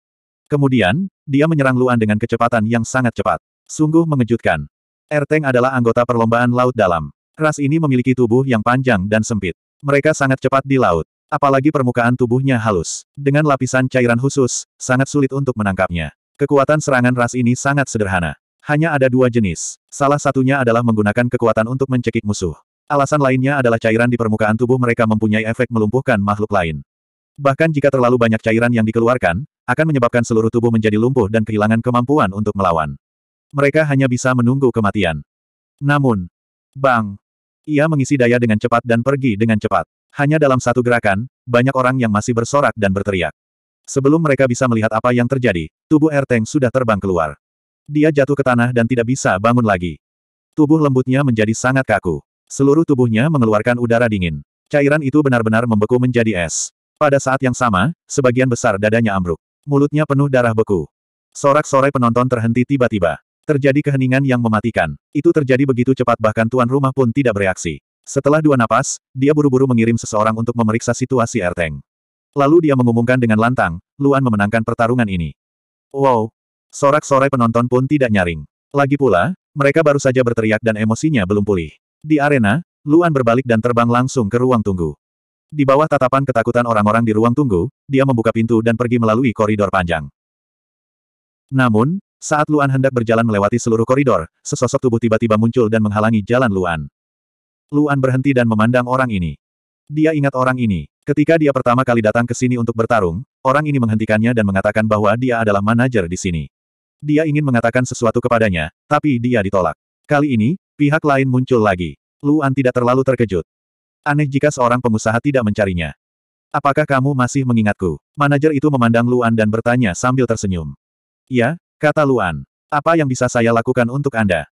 Kemudian, dia menyerang Luan dengan kecepatan yang sangat cepat. Sungguh mengejutkan. Erteng adalah anggota perlombaan laut dalam. Ras ini memiliki tubuh yang panjang dan sempit. Mereka sangat cepat di laut. Apalagi permukaan tubuhnya halus. Dengan lapisan cairan khusus, sangat sulit untuk menangkapnya. Kekuatan serangan ras ini sangat sederhana. Hanya ada dua jenis. Salah satunya adalah menggunakan kekuatan untuk mencekik musuh. Alasan lainnya adalah cairan di permukaan tubuh mereka mempunyai efek melumpuhkan makhluk lain. Bahkan jika terlalu banyak cairan yang dikeluarkan, akan menyebabkan seluruh tubuh menjadi lumpuh dan kehilangan kemampuan untuk melawan. Mereka hanya bisa menunggu kematian. Namun, bang, ia mengisi daya dengan cepat dan pergi dengan cepat. Hanya dalam satu gerakan, banyak orang yang masih bersorak dan berteriak. Sebelum mereka bisa melihat apa yang terjadi, tubuh Erteng sudah terbang keluar. Dia jatuh ke tanah dan tidak bisa bangun lagi. Tubuh lembutnya menjadi sangat kaku. Seluruh tubuhnya mengeluarkan udara dingin. Cairan itu benar-benar membeku menjadi es. Pada saat yang sama, sebagian besar dadanya ambruk. Mulutnya penuh darah beku. Sorak-sorai penonton terhenti tiba-tiba. Terjadi keheningan yang mematikan. Itu terjadi begitu cepat bahkan tuan rumah pun tidak bereaksi. Setelah dua napas, dia buru-buru mengirim seseorang untuk memeriksa situasi Erteng. Lalu dia mengumumkan dengan lantang, Luan memenangkan pertarungan ini. Wow! Sorak-sorai penonton pun tidak nyaring. Lagi pula, mereka baru saja berteriak dan emosinya belum pulih. Di arena, Luan berbalik dan terbang langsung ke ruang tunggu. Di bawah tatapan ketakutan orang-orang di ruang tunggu, dia membuka pintu dan pergi melalui koridor panjang. Namun, saat Luan hendak berjalan melewati seluruh koridor, sesosok tubuh tiba-tiba muncul dan menghalangi jalan Luan. Luan berhenti dan memandang orang ini. Dia ingat orang ini. Ketika dia pertama kali datang ke sini untuk bertarung, orang ini menghentikannya dan mengatakan bahwa dia adalah manajer di sini. Dia ingin mengatakan sesuatu kepadanya, tapi dia ditolak. Kali ini, pihak lain muncul lagi. Luan tidak terlalu terkejut. Aneh jika seorang pengusaha tidak mencarinya. Apakah kamu masih mengingatku? Manajer itu memandang Luan dan bertanya sambil tersenyum. Ya, kata Luan. Apa yang bisa saya lakukan untuk Anda?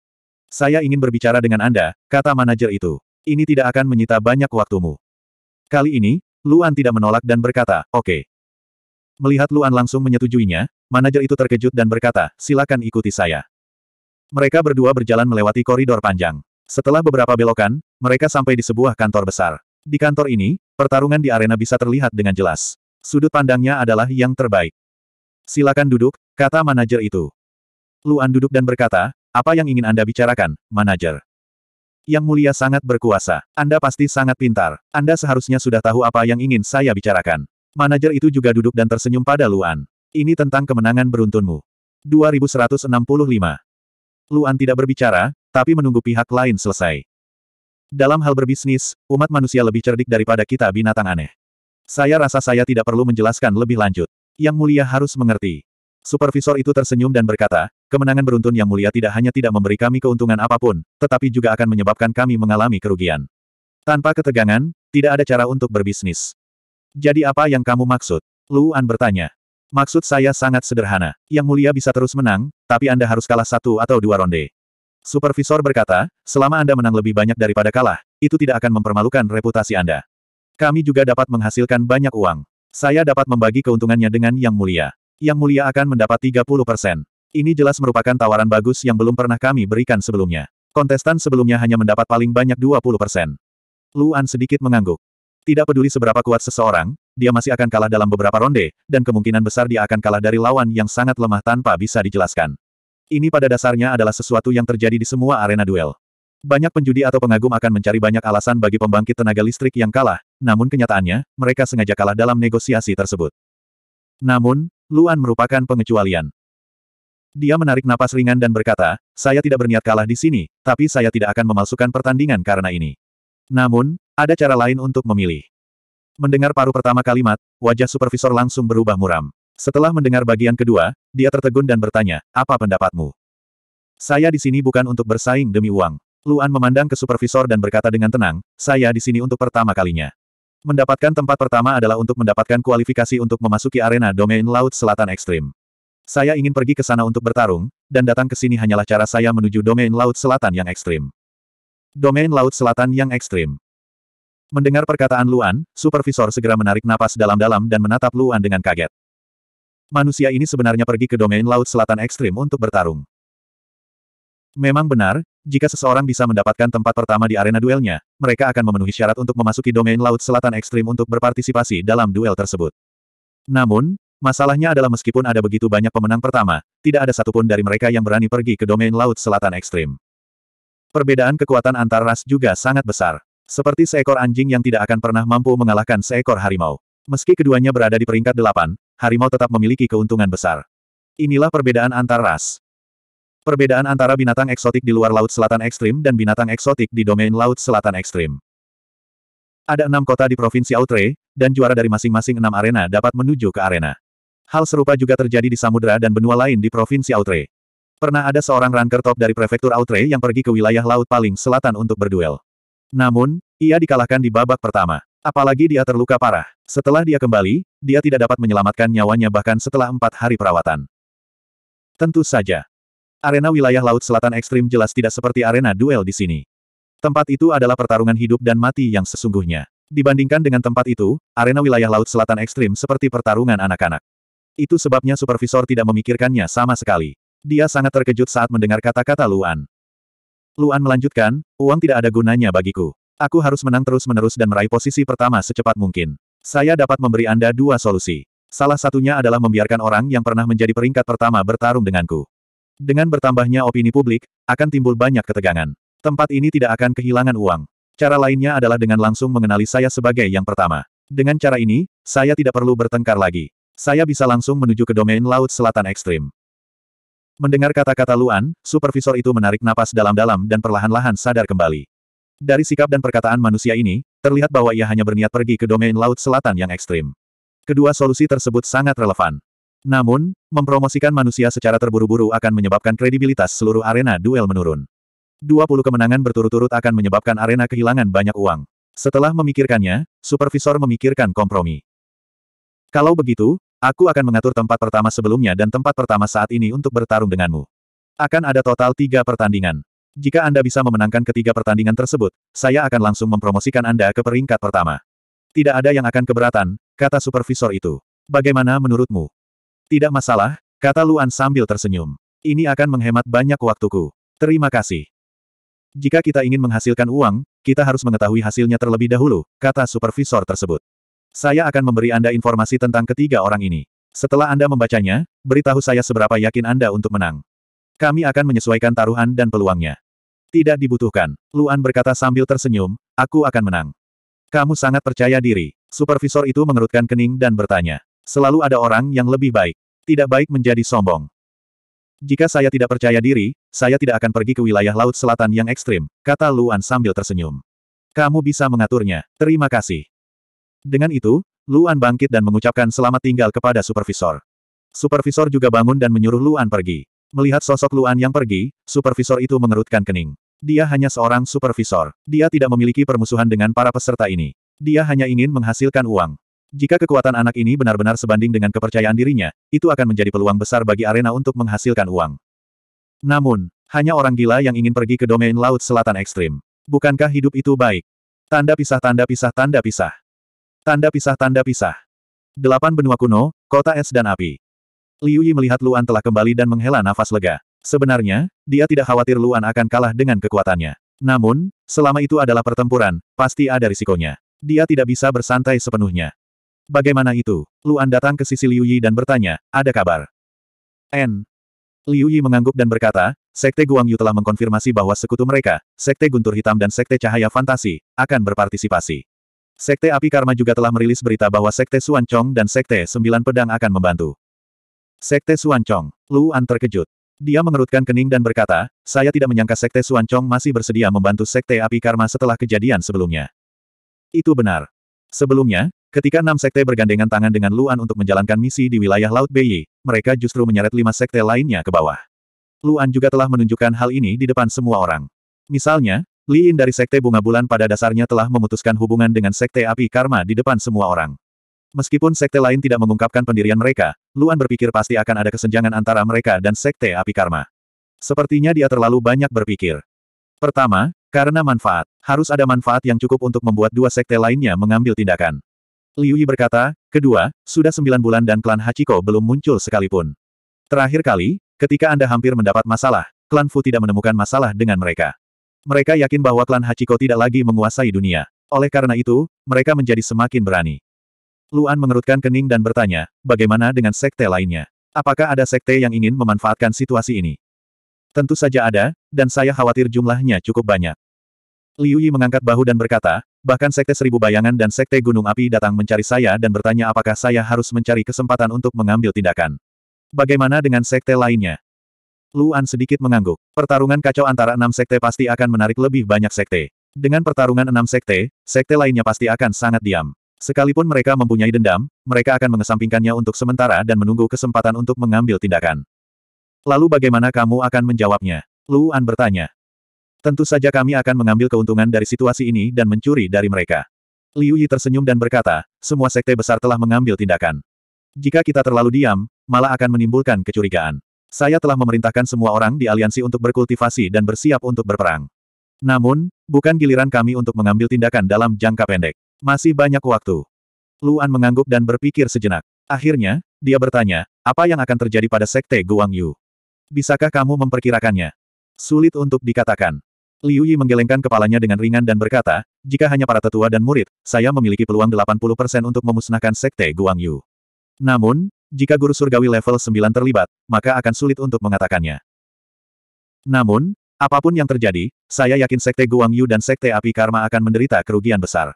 Saya ingin berbicara dengan Anda, kata manajer itu. Ini tidak akan menyita banyak waktumu. Kali ini, Luan tidak menolak dan berkata, oke. Okay. Melihat Luan langsung menyetujuinya, manajer itu terkejut dan berkata, silakan ikuti saya. Mereka berdua berjalan melewati koridor panjang. Setelah beberapa belokan, mereka sampai di sebuah kantor besar. Di kantor ini, pertarungan di arena bisa terlihat dengan jelas. Sudut pandangnya adalah yang terbaik. Silakan duduk, kata manajer itu. Luan duduk dan berkata, apa yang ingin Anda bicarakan, manajer? Yang mulia sangat berkuasa. Anda pasti sangat pintar. Anda seharusnya sudah tahu apa yang ingin saya bicarakan. Manajer itu juga duduk dan tersenyum pada Luan. Ini tentang kemenangan beruntunmu. 2165. Luan tidak berbicara, tapi menunggu pihak lain selesai. Dalam hal berbisnis, umat manusia lebih cerdik daripada kita binatang aneh. Saya rasa saya tidak perlu menjelaskan lebih lanjut. Yang mulia harus mengerti. Supervisor itu tersenyum dan berkata, kemenangan beruntun yang mulia tidak hanya tidak memberi kami keuntungan apapun, tetapi juga akan menyebabkan kami mengalami kerugian. Tanpa ketegangan, tidak ada cara untuk berbisnis. Jadi apa yang kamu maksud? Luan bertanya. Maksud saya sangat sederhana. Yang mulia bisa terus menang, tapi Anda harus kalah satu atau dua ronde. Supervisor berkata, selama Anda menang lebih banyak daripada kalah, itu tidak akan mempermalukan reputasi Anda. Kami juga dapat menghasilkan banyak uang. Saya dapat membagi keuntungannya dengan Yang Mulia. Yang Mulia akan mendapat 30 persen. Ini jelas merupakan tawaran bagus yang belum pernah kami berikan sebelumnya. Kontestan sebelumnya hanya mendapat paling banyak 20 persen. Luan sedikit mengangguk. Tidak peduli seberapa kuat seseorang, dia masih akan kalah dalam beberapa ronde, dan kemungkinan besar dia akan kalah dari lawan yang sangat lemah tanpa bisa dijelaskan. Ini pada dasarnya adalah sesuatu yang terjadi di semua arena duel. Banyak penjudi atau pengagum akan mencari banyak alasan bagi pembangkit tenaga listrik yang kalah, namun kenyataannya, mereka sengaja kalah dalam negosiasi tersebut. Namun, Luan merupakan pengecualian. Dia menarik napas ringan dan berkata, saya tidak berniat kalah di sini, tapi saya tidak akan memalsukan pertandingan karena ini. Namun, ada cara lain untuk memilih. Mendengar paruh pertama kalimat, wajah supervisor langsung berubah muram. Setelah mendengar bagian kedua, dia tertegun dan bertanya, apa pendapatmu? Saya di sini bukan untuk bersaing demi uang. Luan memandang ke supervisor dan berkata dengan tenang, saya di sini untuk pertama kalinya. Mendapatkan tempat pertama adalah untuk mendapatkan kualifikasi untuk memasuki arena domain Laut Selatan Ekstrim. Saya ingin pergi ke sana untuk bertarung, dan datang ke sini hanyalah cara saya menuju domain Laut Selatan yang ekstrim. Domain Laut Selatan yang ekstrim. Mendengar perkataan Luan, supervisor segera menarik napas dalam-dalam dan menatap Luan dengan kaget. Manusia ini sebenarnya pergi ke domain Laut Selatan ekstrim untuk bertarung. Memang benar, jika seseorang bisa mendapatkan tempat pertama di arena duelnya, mereka akan memenuhi syarat untuk memasuki domain Laut Selatan Ekstrim untuk berpartisipasi dalam duel tersebut. Namun, masalahnya adalah meskipun ada begitu banyak pemenang pertama, tidak ada satupun dari mereka yang berani pergi ke domain Laut Selatan Ekstrim. Perbedaan kekuatan antar ras juga sangat besar. Seperti seekor anjing yang tidak akan pernah mampu mengalahkan seekor harimau. Meski keduanya berada di peringkat delapan, harimau tetap memiliki keuntungan besar. Inilah perbedaan antar ras. Perbedaan antara binatang eksotik di luar Laut Selatan Ekstrim dan binatang eksotik di domain Laut Selatan Ekstrim. Ada enam kota di Provinsi Outre, dan juara dari masing-masing enam arena dapat menuju ke arena. Hal serupa juga terjadi di samudera dan benua lain di Provinsi Outre. Pernah ada seorang ranker top dari Prefektur Outre yang pergi ke wilayah laut paling selatan untuk berduel. Namun, ia dikalahkan di babak pertama. Apalagi dia terluka parah. Setelah dia kembali, dia tidak dapat menyelamatkan nyawanya bahkan setelah empat hari perawatan. Tentu saja, Arena wilayah Laut Selatan Ekstrim jelas tidak seperti arena duel di sini. Tempat itu adalah pertarungan hidup dan mati yang sesungguhnya. Dibandingkan dengan tempat itu, arena wilayah Laut Selatan Ekstrim seperti pertarungan anak-anak. Itu sebabnya supervisor tidak memikirkannya sama sekali. Dia sangat terkejut saat mendengar kata-kata Luan. Luan melanjutkan, uang tidak ada gunanya bagiku. Aku harus menang terus-menerus dan meraih posisi pertama secepat mungkin. Saya dapat memberi Anda dua solusi. Salah satunya adalah membiarkan orang yang pernah menjadi peringkat pertama bertarung denganku. Dengan bertambahnya opini publik, akan timbul banyak ketegangan. Tempat ini tidak akan kehilangan uang. Cara lainnya adalah dengan langsung mengenali saya sebagai yang pertama. Dengan cara ini, saya tidak perlu bertengkar lagi. Saya bisa langsung menuju ke domain Laut Selatan Ekstrim. Mendengar kata-kata Luan, supervisor itu menarik napas dalam-dalam dan perlahan-lahan sadar kembali. Dari sikap dan perkataan manusia ini, terlihat bahwa ia hanya berniat pergi ke domain laut selatan yang ekstrim. Kedua solusi tersebut sangat relevan. Namun, mempromosikan manusia secara terburu-buru akan menyebabkan kredibilitas seluruh arena duel menurun. 20 kemenangan berturut-turut akan menyebabkan arena kehilangan banyak uang. Setelah memikirkannya, supervisor memikirkan kompromi. Kalau begitu, aku akan mengatur tempat pertama sebelumnya dan tempat pertama saat ini untuk bertarung denganmu. Akan ada total tiga pertandingan. Jika Anda bisa memenangkan ketiga pertandingan tersebut, saya akan langsung mempromosikan Anda ke peringkat pertama. Tidak ada yang akan keberatan, kata supervisor itu. Bagaimana menurutmu? Tidak masalah, kata Luan sambil tersenyum. Ini akan menghemat banyak waktuku. Terima kasih. Jika kita ingin menghasilkan uang, kita harus mengetahui hasilnya terlebih dahulu, kata supervisor tersebut. Saya akan memberi Anda informasi tentang ketiga orang ini. Setelah Anda membacanya, beritahu saya seberapa yakin Anda untuk menang. Kami akan menyesuaikan taruhan dan peluangnya. Tidak dibutuhkan, Luan berkata sambil tersenyum, aku akan menang. Kamu sangat percaya diri. Supervisor itu mengerutkan kening dan bertanya. Selalu ada orang yang lebih baik. Tidak baik menjadi sombong. Jika saya tidak percaya diri, saya tidak akan pergi ke wilayah Laut Selatan yang ekstrim, kata Luan sambil tersenyum. Kamu bisa mengaturnya, terima kasih. Dengan itu, Luan bangkit dan mengucapkan selamat tinggal kepada supervisor. Supervisor juga bangun dan menyuruh Luan pergi. Melihat sosok Luan yang pergi, supervisor itu mengerutkan kening. Dia hanya seorang supervisor. Dia tidak memiliki permusuhan dengan para peserta ini. Dia hanya ingin menghasilkan uang. Jika kekuatan anak ini benar-benar sebanding dengan kepercayaan dirinya, itu akan menjadi peluang besar bagi arena untuk menghasilkan uang. Namun, hanya orang gila yang ingin pergi ke domain laut selatan ekstrim. Bukankah hidup itu baik? Tanda pisah tanda pisah tanda pisah. Tanda pisah tanda pisah. Delapan benua kuno, kota es dan api. Liu Yi melihat Luan telah kembali dan menghela nafas lega. Sebenarnya, dia tidak khawatir Luan akan kalah dengan kekuatannya. Namun, selama itu adalah pertempuran, pasti ada risikonya. Dia tidak bisa bersantai sepenuhnya. Bagaimana itu? Luan datang ke sisi Liu Yi dan bertanya, ada kabar? N. Liu Yi mengangguk dan berkata, Sekte Guangyu telah mengkonfirmasi bahwa sekutu mereka, Sekte Guntur Hitam dan Sekte Cahaya Fantasi, akan berpartisipasi. Sekte Api Karma juga telah merilis berita bahwa Sekte Suan Chong dan Sekte Sembilan Pedang akan membantu. Sekte Suan Chong, An terkejut. Dia mengerutkan kening dan berkata, saya tidak menyangka Sekte Suan Chong masih bersedia membantu Sekte Api Karma setelah kejadian sebelumnya. Itu benar. Sebelumnya, Ketika enam sekte bergandengan tangan dengan Luan untuk menjalankan misi di wilayah Laut Beiyi, mereka justru menyeret lima sekte lainnya ke bawah. Luan juga telah menunjukkan hal ini di depan semua orang. Misalnya, Li Yin dari Sekte Bunga Bulan pada dasarnya telah memutuskan hubungan dengan Sekte Api Karma di depan semua orang. Meskipun sekte lain tidak mengungkapkan pendirian mereka, Luan berpikir pasti akan ada kesenjangan antara mereka dan Sekte Api Karma. Sepertinya dia terlalu banyak berpikir. Pertama, karena manfaat. Harus ada manfaat yang cukup untuk membuat dua sekte lainnya mengambil tindakan. Liu Yi berkata, kedua, sudah sembilan bulan dan klan Hachiko belum muncul sekalipun. Terakhir kali, ketika Anda hampir mendapat masalah, klan Fu tidak menemukan masalah dengan mereka. Mereka yakin bahwa klan Hachiko tidak lagi menguasai dunia. Oleh karena itu, mereka menjadi semakin berani. Luan mengerutkan kening dan bertanya, bagaimana dengan sekte lainnya? Apakah ada sekte yang ingin memanfaatkan situasi ini? Tentu saja ada, dan saya khawatir jumlahnya cukup banyak. Liu Yi mengangkat bahu dan berkata, Bahkan Sekte Seribu Bayangan dan Sekte Gunung Api datang mencari saya dan bertanya apakah saya harus mencari kesempatan untuk mengambil tindakan. Bagaimana dengan sekte lainnya? Luan sedikit mengangguk. Pertarungan kacau antara enam sekte pasti akan menarik lebih banyak sekte. Dengan pertarungan enam sekte, sekte lainnya pasti akan sangat diam. Sekalipun mereka mempunyai dendam, mereka akan mengesampingkannya untuk sementara dan menunggu kesempatan untuk mengambil tindakan. Lalu bagaimana kamu akan menjawabnya? Luan bertanya. Tentu saja kami akan mengambil keuntungan dari situasi ini dan mencuri dari mereka. Liu Yi tersenyum dan berkata, semua sekte besar telah mengambil tindakan. Jika kita terlalu diam, malah akan menimbulkan kecurigaan. Saya telah memerintahkan semua orang di aliansi untuk berkultivasi dan bersiap untuk berperang. Namun, bukan giliran kami untuk mengambil tindakan dalam jangka pendek. Masih banyak waktu. Luan mengangguk dan berpikir sejenak. Akhirnya, dia bertanya, apa yang akan terjadi pada sekte Guang Bisakah kamu memperkirakannya? Sulit untuk dikatakan. Liu Yi menggelengkan kepalanya dengan ringan dan berkata, jika hanya para tetua dan murid, saya memiliki peluang 80% untuk memusnahkan Sekte Guang Yu. Namun, jika guru surgawi level 9 terlibat, maka akan sulit untuk mengatakannya. Namun, apapun yang terjadi, saya yakin Sekte Guang Yu dan Sekte Api Karma akan menderita kerugian besar.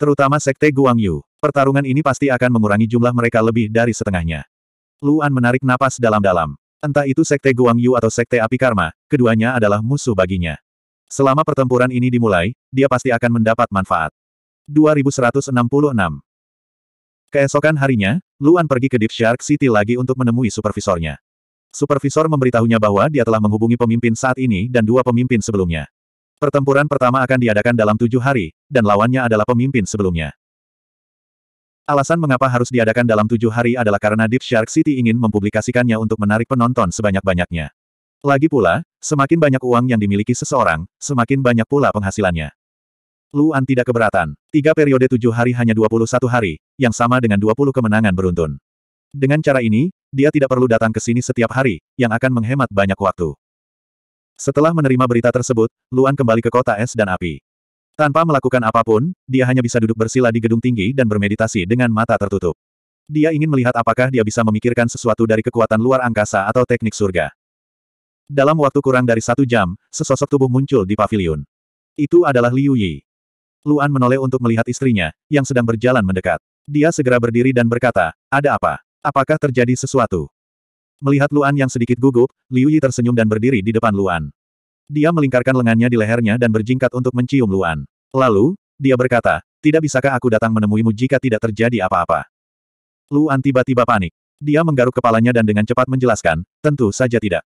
Terutama Sekte Guang Yu, pertarungan ini pasti akan mengurangi jumlah mereka lebih dari setengahnya. Luan menarik napas dalam-dalam. Entah itu Sekte Guang Yu atau Sekte Api Karma, keduanya adalah musuh baginya. Selama pertempuran ini dimulai, dia pasti akan mendapat manfaat. 2166 Keesokan harinya, Luan pergi ke Deep Shark City lagi untuk menemui supervisornya. Supervisor memberitahunya bahwa dia telah menghubungi pemimpin saat ini dan dua pemimpin sebelumnya. Pertempuran pertama akan diadakan dalam tujuh hari, dan lawannya adalah pemimpin sebelumnya. Alasan mengapa harus diadakan dalam tujuh hari adalah karena Deep Shark City ingin mempublikasikannya untuk menarik penonton sebanyak-banyaknya. Lagi pula, semakin banyak uang yang dimiliki seseorang, semakin banyak pula penghasilannya. Luan tidak keberatan. Tiga periode tujuh hari hanya 21 hari, yang sama dengan 20 kemenangan beruntun. Dengan cara ini, dia tidak perlu datang ke sini setiap hari, yang akan menghemat banyak waktu. Setelah menerima berita tersebut, Luan kembali ke kota es dan api. Tanpa melakukan apapun, dia hanya bisa duduk bersila di gedung tinggi dan bermeditasi dengan mata tertutup. Dia ingin melihat apakah dia bisa memikirkan sesuatu dari kekuatan luar angkasa atau teknik surga. Dalam waktu kurang dari satu jam, sesosok tubuh muncul di pavilion. Itu adalah Liu Yi. Luan menoleh untuk melihat istrinya, yang sedang berjalan mendekat. Dia segera berdiri dan berkata, ada apa? Apakah terjadi sesuatu? Melihat Luan yang sedikit gugup, Liu Yi tersenyum dan berdiri di depan Luan. Dia melingkarkan lengannya di lehernya dan berjingkat untuk mencium Luan. Lalu, dia berkata, tidak bisakah aku datang menemuimu jika tidak terjadi apa-apa? Luan tiba-tiba panik. Dia menggaruk kepalanya dan dengan cepat menjelaskan, tentu saja tidak.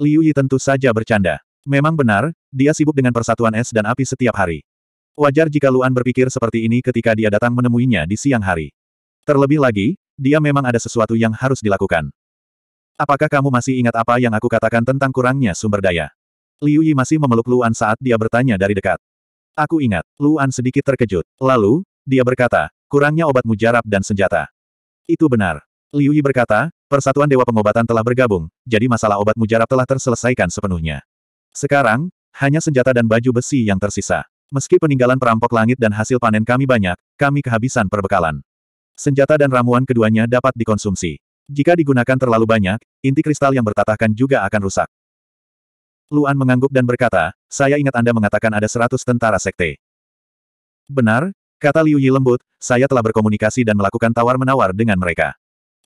Liu Yi tentu saja bercanda. Memang benar, dia sibuk dengan persatuan es dan api setiap hari. Wajar jika Luan berpikir seperti ini ketika dia datang menemuinya di siang hari. Terlebih lagi, dia memang ada sesuatu yang harus dilakukan. Apakah kamu masih ingat apa yang aku katakan tentang kurangnya sumber daya? Liu Yi masih memeluk Luan saat dia bertanya dari dekat. Aku ingat, Luan sedikit terkejut. Lalu, dia berkata, kurangnya obat mujarab dan senjata. Itu benar. Liu Yi berkata, Persatuan Dewa Pengobatan telah bergabung, jadi masalah obat mujarab telah terselesaikan sepenuhnya. Sekarang, hanya senjata dan baju besi yang tersisa. Meski peninggalan perampok langit dan hasil panen kami banyak, kami kehabisan perbekalan. Senjata dan ramuan keduanya dapat dikonsumsi. Jika digunakan terlalu banyak, inti kristal yang bertatahkan juga akan rusak. Luan mengangguk dan berkata, saya ingat Anda mengatakan ada seratus tentara sekte. Benar, kata Liu Yi lembut, saya telah berkomunikasi dan melakukan tawar-menawar dengan mereka.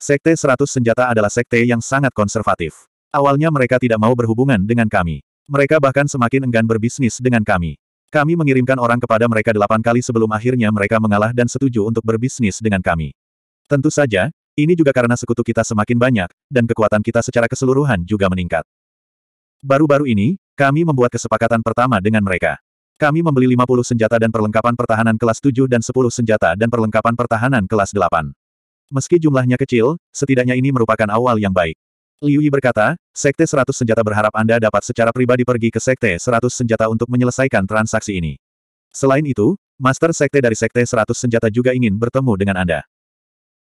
Sekte 100 Senjata adalah sekte yang sangat konservatif. Awalnya mereka tidak mau berhubungan dengan kami. Mereka bahkan semakin enggan berbisnis dengan kami. Kami mengirimkan orang kepada mereka delapan kali sebelum akhirnya mereka mengalah dan setuju untuk berbisnis dengan kami. Tentu saja, ini juga karena sekutu kita semakin banyak, dan kekuatan kita secara keseluruhan juga meningkat. Baru-baru ini, kami membuat kesepakatan pertama dengan mereka. Kami membeli 50 senjata dan perlengkapan pertahanan kelas 7 dan 10 senjata dan perlengkapan pertahanan kelas 8. Meski jumlahnya kecil, setidaknya ini merupakan awal yang baik. Liu Yi berkata, Sekte 100 Senjata berharap Anda dapat secara pribadi pergi ke Sekte 100 Senjata untuk menyelesaikan transaksi ini. Selain itu, Master Sekte dari Sekte 100 Senjata juga ingin bertemu dengan Anda.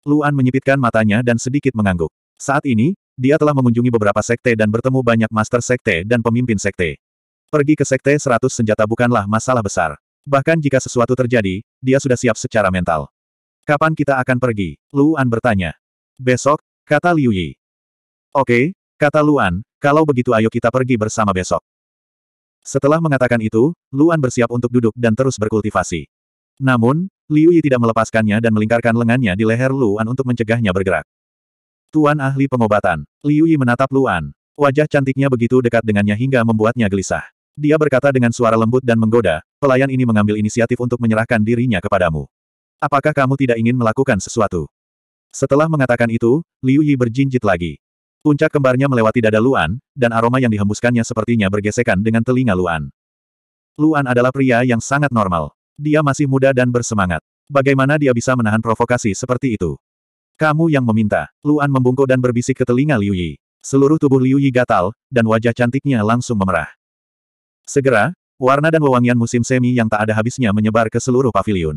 Luan menyipitkan matanya dan sedikit mengangguk. Saat ini, dia telah mengunjungi beberapa sekte dan bertemu banyak master sekte dan pemimpin sekte. Pergi ke sekte 100 senjata bukanlah masalah besar. Bahkan jika sesuatu terjadi, dia sudah siap secara mental. Kapan kita akan pergi? Luan bertanya. Besok, kata Liu Yi. Oke, kata Luan, kalau begitu ayo kita pergi bersama besok. Setelah mengatakan itu, Luan bersiap untuk duduk dan terus berkultivasi. Namun, Liu Yi tidak melepaskannya dan melingkarkan lengannya di leher Luan untuk mencegahnya bergerak. Tuan ahli pengobatan, Liu Yi menatap Luan. Wajah cantiknya begitu dekat dengannya hingga membuatnya gelisah. Dia berkata dengan suara lembut dan menggoda, pelayan ini mengambil inisiatif untuk menyerahkan dirinya kepadamu. Apakah kamu tidak ingin melakukan sesuatu? Setelah mengatakan itu, Liu Yi berjinjit lagi. Puncak kembarnya melewati dada Luan, dan aroma yang dihembuskannya sepertinya bergesekan dengan telinga Luan. Luan adalah pria yang sangat normal. Dia masih muda dan bersemangat. Bagaimana dia bisa menahan provokasi seperti itu? Kamu yang meminta. Luan membungkuk dan berbisik ke telinga Liu Yi. Seluruh tubuh Liu Yi gatal, dan wajah cantiknya langsung memerah. Segera, warna dan wewangian musim semi yang tak ada habisnya menyebar ke seluruh pavilion.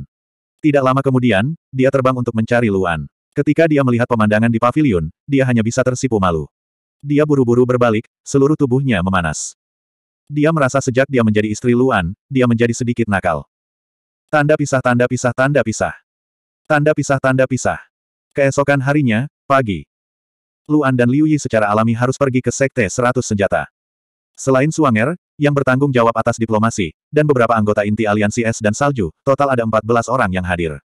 Tidak lama kemudian, dia terbang untuk mencari Luan. Ketika dia melihat pemandangan di pavilion, dia hanya bisa tersipu malu. Dia buru-buru berbalik, seluruh tubuhnya memanas. Dia merasa sejak dia menjadi istri Luan, dia menjadi sedikit nakal. Tanda pisah tanda pisah tanda pisah. Tanda pisah tanda pisah. Keesokan harinya, pagi. Luan dan Liu Yi secara alami harus pergi ke Sekte Seratus Senjata. Selain Suanger, yang bertanggung jawab atas diplomasi, dan beberapa anggota inti aliansi es dan salju, total ada 14 orang yang hadir.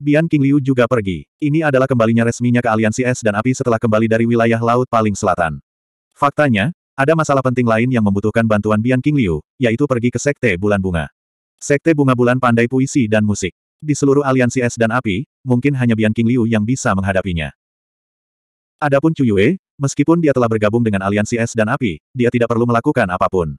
Bian King Liu juga pergi. Ini adalah kembalinya resminya ke aliansi es dan api setelah kembali dari wilayah laut paling selatan. Faktanya, ada masalah penting lain yang membutuhkan bantuan Bian King Liu, yaitu pergi ke Sekte Bulan Bunga. Sekte Bunga Bulan pandai puisi dan musik. Di seluruh aliansi es dan api, mungkin hanya Bian King Liu yang bisa menghadapinya. Adapun Chu Yue, Meskipun dia telah bergabung dengan aliansi es dan api, dia tidak perlu melakukan apapun.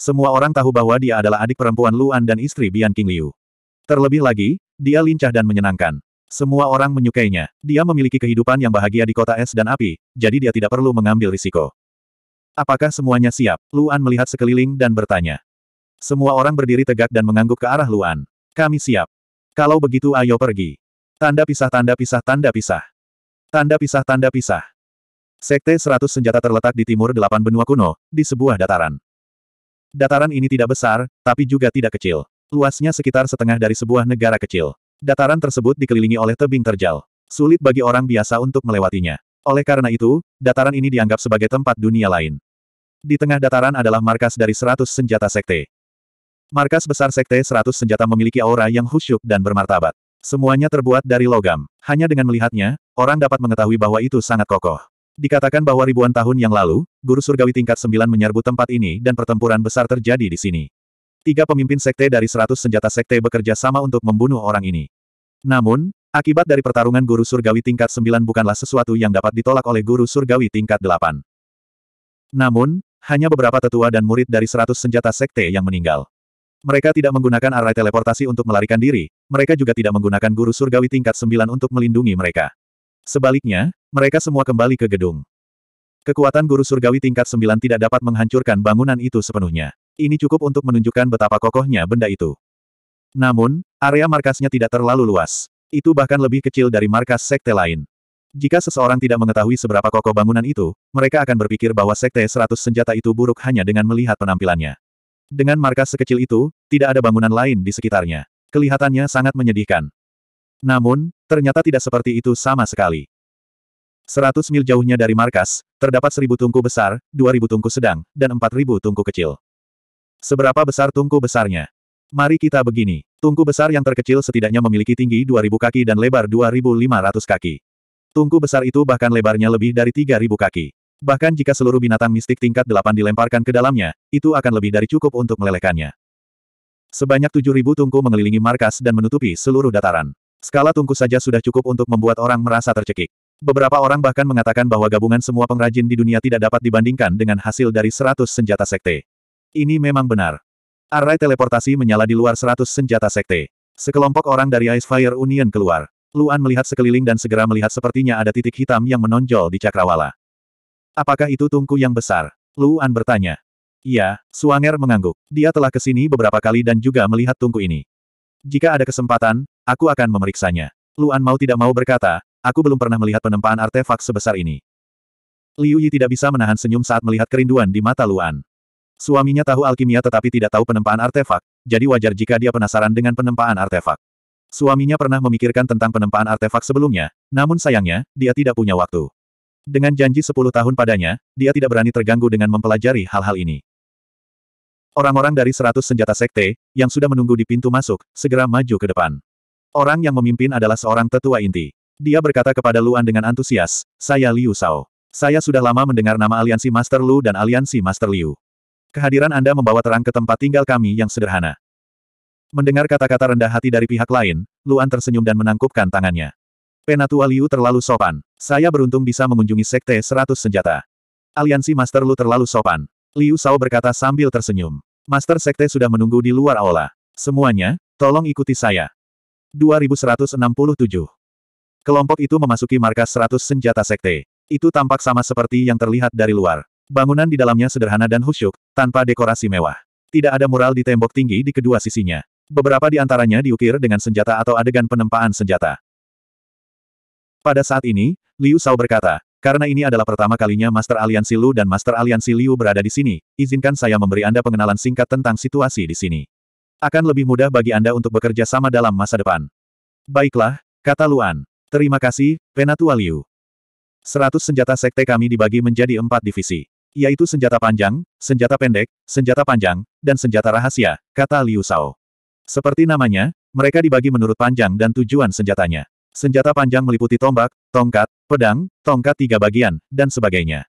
Semua orang tahu bahwa dia adalah adik perempuan Luan dan istri Bian King Liu. Terlebih lagi, dia lincah dan menyenangkan. Semua orang menyukainya. Dia memiliki kehidupan yang bahagia di kota es dan api, jadi dia tidak perlu mengambil risiko. Apakah semuanya siap? Luan melihat sekeliling dan bertanya. Semua orang berdiri tegak dan mengangguk ke arah Luan. Kami siap. Kalau begitu ayo pergi. Tanda pisah tanda pisah tanda pisah. Tanda pisah tanda pisah. Sekte 100 senjata terletak di timur delapan benua kuno, di sebuah dataran. Dataran ini tidak besar, tapi juga tidak kecil. Luasnya sekitar setengah dari sebuah negara kecil. Dataran tersebut dikelilingi oleh tebing terjal. Sulit bagi orang biasa untuk melewatinya. Oleh karena itu, dataran ini dianggap sebagai tempat dunia lain. Di tengah dataran adalah markas dari 100 senjata sekte. Markas besar sekte 100 senjata memiliki aura yang khusyuk dan bermartabat. Semuanya terbuat dari logam. Hanya dengan melihatnya, orang dapat mengetahui bahwa itu sangat kokoh. Dikatakan bahwa ribuan tahun yang lalu, guru surgawi tingkat sembilan menyerbu tempat ini dan pertempuran besar terjadi di sini. Tiga pemimpin sekte dari seratus senjata sekte bekerja sama untuk membunuh orang ini. Namun, akibat dari pertarungan guru surgawi tingkat sembilan bukanlah sesuatu yang dapat ditolak oleh guru surgawi tingkat delapan. Namun, hanya beberapa tetua dan murid dari seratus senjata sekte yang meninggal. Mereka tidak menggunakan arai teleportasi untuk melarikan diri, mereka juga tidak menggunakan guru surgawi tingkat sembilan untuk melindungi mereka. Sebaliknya, mereka semua kembali ke gedung. Kekuatan guru surgawi tingkat 9 tidak dapat menghancurkan bangunan itu sepenuhnya. Ini cukup untuk menunjukkan betapa kokohnya benda itu. Namun, area markasnya tidak terlalu luas. Itu bahkan lebih kecil dari markas sekte lain. Jika seseorang tidak mengetahui seberapa kokoh bangunan itu, mereka akan berpikir bahwa sekte 100 senjata itu buruk hanya dengan melihat penampilannya. Dengan markas sekecil itu, tidak ada bangunan lain di sekitarnya. Kelihatannya sangat menyedihkan. Namun, ternyata tidak seperti itu sama sekali. Seratus mil jauhnya dari markas, terdapat seribu tungku besar, dua ribu tungku sedang, dan empat ribu tungku kecil. Seberapa besar tungku besarnya? Mari kita begini. Tungku besar yang terkecil setidaknya memiliki tinggi 2000 kaki dan lebar 2500 kaki. Tungku besar itu bahkan lebarnya lebih dari 3000 kaki. Bahkan jika seluruh binatang mistik tingkat 8 dilemparkan ke dalamnya, itu akan lebih dari cukup untuk melelehkannya. Sebanyak 7000 tungku mengelilingi markas dan menutupi seluruh dataran. Skala tungku saja sudah cukup untuk membuat orang merasa tercekik. Beberapa orang bahkan mengatakan bahwa gabungan semua pengrajin di dunia tidak dapat dibandingkan dengan hasil dari seratus senjata sekte. Ini memang benar. Array teleportasi menyala di luar seratus senjata sekte. Sekelompok orang dari Ice Fire Union keluar. Luan melihat sekeliling dan segera melihat sepertinya ada titik hitam yang menonjol di cakrawala. Apakah itu tungku yang besar? Luan bertanya. Iya, Suanger mengangguk. Dia telah ke sini beberapa kali dan juga melihat tungku ini. Jika ada kesempatan, aku akan memeriksanya. Luan mau tidak mau berkata, Aku belum pernah melihat penempaan artefak sebesar ini. Liu Yi tidak bisa menahan senyum saat melihat kerinduan di mata Luan. Suaminya tahu alkimia tetapi tidak tahu penempaan artefak, jadi wajar jika dia penasaran dengan penempaan artefak. Suaminya pernah memikirkan tentang penempaan artefak sebelumnya, namun sayangnya, dia tidak punya waktu. Dengan janji 10 tahun padanya, dia tidak berani terganggu dengan mempelajari hal-hal ini. Orang-orang dari 100 senjata sekte, yang sudah menunggu di pintu masuk, segera maju ke depan. Orang yang memimpin adalah seorang tetua inti. Dia berkata kepada Luan dengan antusias, saya Liu Shao. Saya sudah lama mendengar nama aliansi Master Lu dan aliansi Master Liu. Kehadiran Anda membawa terang ke tempat tinggal kami yang sederhana. Mendengar kata-kata rendah hati dari pihak lain, Luan tersenyum dan menangkupkan tangannya. Penatua Liu terlalu sopan. Saya beruntung bisa mengunjungi Sekte Seratus Senjata. Aliansi Master Lu terlalu sopan. Liu Shao berkata sambil tersenyum. Master Sekte sudah menunggu di luar aula. Semuanya, tolong ikuti saya. 2167 Kelompok itu memasuki markas seratus senjata sekte. Itu tampak sama seperti yang terlihat dari luar. Bangunan di dalamnya sederhana dan khusyuk, tanpa dekorasi mewah. Tidak ada mural di tembok tinggi di kedua sisinya. Beberapa di antaranya diukir dengan senjata atau adegan penempaan senjata. Pada saat ini, Liu Shao berkata, karena ini adalah pertama kalinya Master Aliansi Lu dan Master Aliansi Liu berada di sini, izinkan saya memberi Anda pengenalan singkat tentang situasi di sini. Akan lebih mudah bagi Anda untuk bekerja sama dalam masa depan. Baiklah, kata Luan. Terima kasih, Penatua Liu. Seratus senjata sekte kami dibagi menjadi empat divisi. Yaitu senjata panjang, senjata pendek, senjata panjang, dan senjata rahasia, kata Liu Shao. Seperti namanya, mereka dibagi menurut panjang dan tujuan senjatanya. Senjata panjang meliputi tombak, tongkat, pedang, tongkat tiga bagian, dan sebagainya.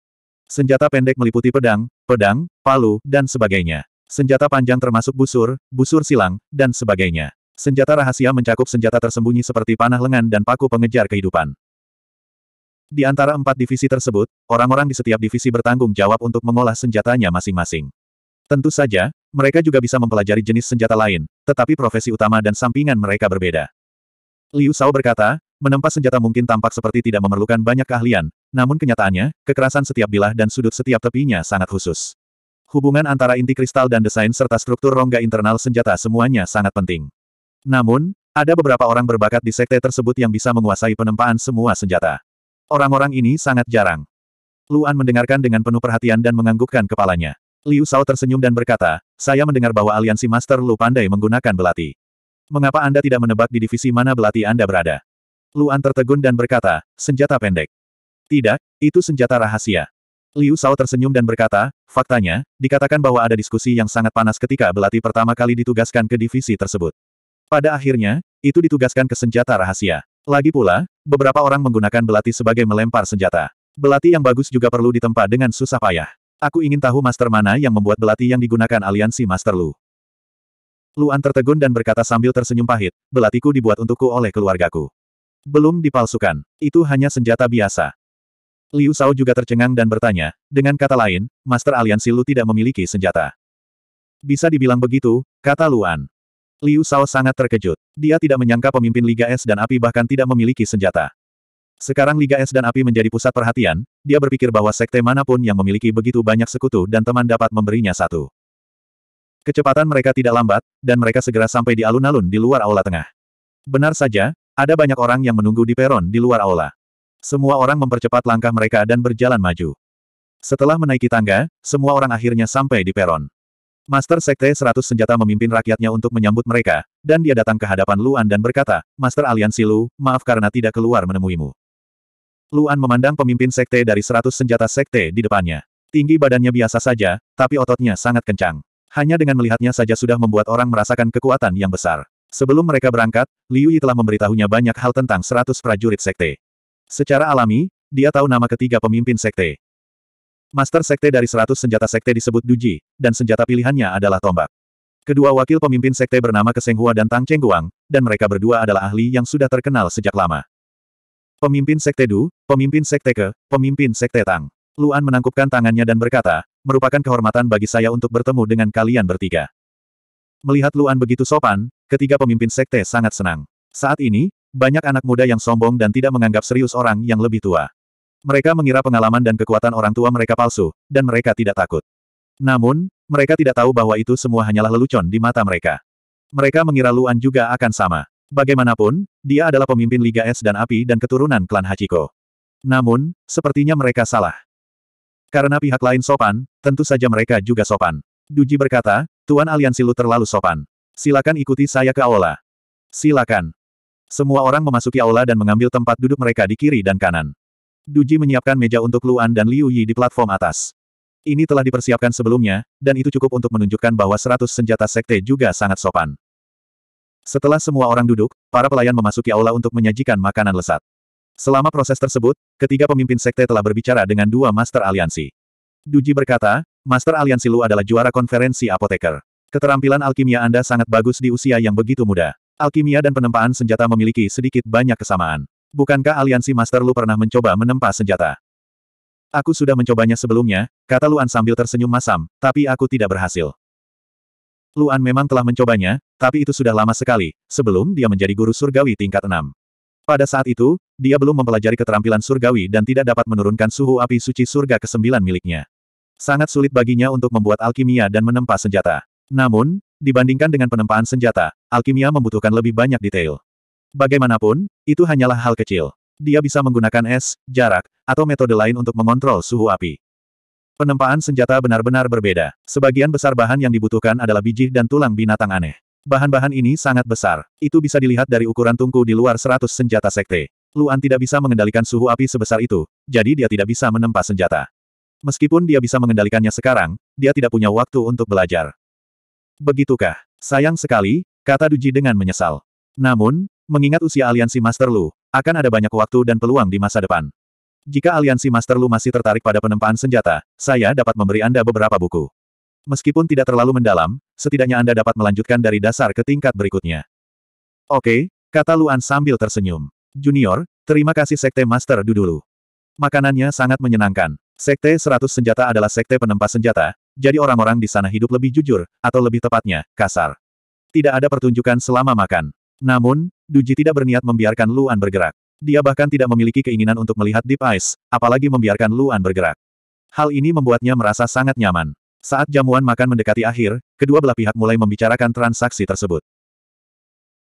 Senjata pendek meliputi pedang, pedang, palu, dan sebagainya. Senjata panjang termasuk busur, busur silang, dan sebagainya. Senjata rahasia mencakup senjata tersembunyi seperti panah lengan dan paku pengejar kehidupan. Di antara empat divisi tersebut, orang-orang di setiap divisi bertanggung jawab untuk mengolah senjatanya masing-masing. Tentu saja, mereka juga bisa mempelajari jenis senjata lain, tetapi profesi utama dan sampingan mereka berbeda. Liu Shao berkata, menempa senjata mungkin tampak seperti tidak memerlukan banyak keahlian, namun kenyataannya, kekerasan setiap bilah dan sudut setiap tepinya sangat khusus. Hubungan antara inti kristal dan desain serta struktur rongga internal senjata semuanya sangat penting. Namun, ada beberapa orang berbakat di sekte tersebut yang bisa menguasai penempaan semua senjata. Orang-orang ini sangat jarang. Luan mendengarkan dengan penuh perhatian dan menganggukkan kepalanya. Liu Shao tersenyum dan berkata, saya mendengar bahwa aliansi Master Lu pandai menggunakan belati. Mengapa Anda tidak menebak di divisi mana belati Anda berada? Luan tertegun dan berkata, senjata pendek. Tidak, itu senjata rahasia. Liu Shao tersenyum dan berkata, faktanya, dikatakan bahwa ada diskusi yang sangat panas ketika belati pertama kali ditugaskan ke divisi tersebut. Pada akhirnya, itu ditugaskan ke senjata rahasia. Lagi pula, beberapa orang menggunakan belati sebagai melempar senjata. Belati yang bagus juga perlu ditempa dengan susah payah. Aku ingin tahu master mana yang membuat belati yang digunakan aliansi Master Lu. Luan tertegun dan berkata sambil tersenyum pahit, belatiku dibuat untukku oleh keluargaku. Belum dipalsukan, itu hanya senjata biasa. Liu Shao juga tercengang dan bertanya, dengan kata lain, Master Aliansi Lu tidak memiliki senjata. Bisa dibilang begitu, kata Luan. Liu Shao sangat terkejut. Dia tidak menyangka pemimpin Liga Es dan Api bahkan tidak memiliki senjata. Sekarang Liga Es dan Api menjadi pusat perhatian, dia berpikir bahwa sekte manapun yang memiliki begitu banyak sekutu dan teman dapat memberinya satu. Kecepatan mereka tidak lambat, dan mereka segera sampai di alun-alun di luar aula tengah. Benar saja, ada banyak orang yang menunggu di peron di luar aula. Semua orang mempercepat langkah mereka dan berjalan maju. Setelah menaiki tangga, semua orang akhirnya sampai di peron. Master Sekte Seratus Senjata memimpin rakyatnya untuk menyambut mereka, dan dia datang ke hadapan Luan dan berkata, Master Aliansi Lu, maaf karena tidak keluar menemuimu. Luan memandang pemimpin Sekte dari Seratus Senjata Sekte di depannya. Tinggi badannya biasa saja, tapi ototnya sangat kencang. Hanya dengan melihatnya saja sudah membuat orang merasakan kekuatan yang besar. Sebelum mereka berangkat, Liu Yi telah memberitahunya banyak hal tentang Seratus prajurit Sekte. Secara alami, dia tahu nama ketiga pemimpin Sekte. Master Sekte dari seratus senjata Sekte disebut Duji, dan senjata pilihannya adalah tombak. Kedua wakil pemimpin Sekte bernama Kesenghua dan Tang Chengguang, dan mereka berdua adalah ahli yang sudah terkenal sejak lama. Pemimpin Sekte Du, pemimpin Sekte Ke, pemimpin Sekte Tang. Luan menangkupkan tangannya dan berkata, merupakan kehormatan bagi saya untuk bertemu dengan kalian bertiga. Melihat Luan begitu sopan, ketiga pemimpin Sekte sangat senang. Saat ini, banyak anak muda yang sombong dan tidak menganggap serius orang yang lebih tua. Mereka mengira pengalaman dan kekuatan orang tua mereka palsu, dan mereka tidak takut. Namun, mereka tidak tahu bahwa itu semua hanyalah lelucon di mata mereka. Mereka mengira Luan juga akan sama. Bagaimanapun, dia adalah pemimpin Liga Es dan Api dan keturunan klan Hachiko. Namun, sepertinya mereka salah. Karena pihak lain sopan, tentu saja mereka juga sopan. Duji berkata, Tuan Aliansi Lu terlalu sopan. Silakan ikuti saya ke aula. Silakan. Semua orang memasuki aula dan mengambil tempat duduk mereka di kiri dan kanan. Duji menyiapkan meja untuk Luan dan Liu Yi di platform atas. Ini telah dipersiapkan sebelumnya, dan itu cukup untuk menunjukkan bahwa seratus senjata sekte juga sangat sopan. Setelah semua orang duduk, para pelayan memasuki aula untuk menyajikan makanan lesat. Selama proses tersebut, ketiga pemimpin sekte telah berbicara dengan dua Master Aliansi. Duji berkata, Master Aliansi Lu adalah juara konferensi apoteker. Keterampilan alkimia Anda sangat bagus di usia yang begitu muda. Alkimia dan penempaan senjata memiliki sedikit banyak kesamaan. Bukankah aliansi Master Lu pernah mencoba menempa senjata? Aku sudah mencobanya sebelumnya, kata Luan sambil tersenyum masam, tapi aku tidak berhasil. Luan memang telah mencobanya, tapi itu sudah lama sekali, sebelum dia menjadi guru surgawi tingkat 6. Pada saat itu, dia belum mempelajari keterampilan surgawi dan tidak dapat menurunkan suhu api suci surga ke-9 miliknya. Sangat sulit baginya untuk membuat alkimia dan menempa senjata. Namun, dibandingkan dengan penempaan senjata, alkimia membutuhkan lebih banyak detail. Bagaimanapun, itu hanyalah hal kecil. Dia bisa menggunakan es, jarak, atau metode lain untuk mengontrol suhu api. Penempaan senjata benar-benar berbeda. Sebagian besar bahan yang dibutuhkan adalah biji dan tulang binatang aneh. Bahan-bahan ini sangat besar. Itu bisa dilihat dari ukuran tungku di luar 100 senjata sekte. Luan tidak bisa mengendalikan suhu api sebesar itu, jadi dia tidak bisa menempa senjata. Meskipun dia bisa mengendalikannya sekarang, dia tidak punya waktu untuk belajar. Begitukah? Sayang sekali, kata Duji dengan menyesal. Namun, Mengingat usia aliansi Master Lu, akan ada banyak waktu dan peluang di masa depan. Jika aliansi Master Lu masih tertarik pada penempaan senjata, saya dapat memberi Anda beberapa buku. Meskipun tidak terlalu mendalam, setidaknya Anda dapat melanjutkan dari dasar ke tingkat berikutnya. Oke, kata Luan sambil tersenyum. Junior, terima kasih Sekte Master Dudulu. Makanannya sangat menyenangkan. Sekte 100 senjata adalah sekte penempa senjata, jadi orang-orang di sana hidup lebih jujur, atau lebih tepatnya, kasar. Tidak ada pertunjukan selama makan. Namun, Duji tidak berniat membiarkan Luan bergerak. Dia bahkan tidak memiliki keinginan untuk melihat Deep Eyes, apalagi membiarkan Luan bergerak. Hal ini membuatnya merasa sangat nyaman. Saat jamuan makan mendekati akhir, kedua belah pihak mulai membicarakan transaksi tersebut.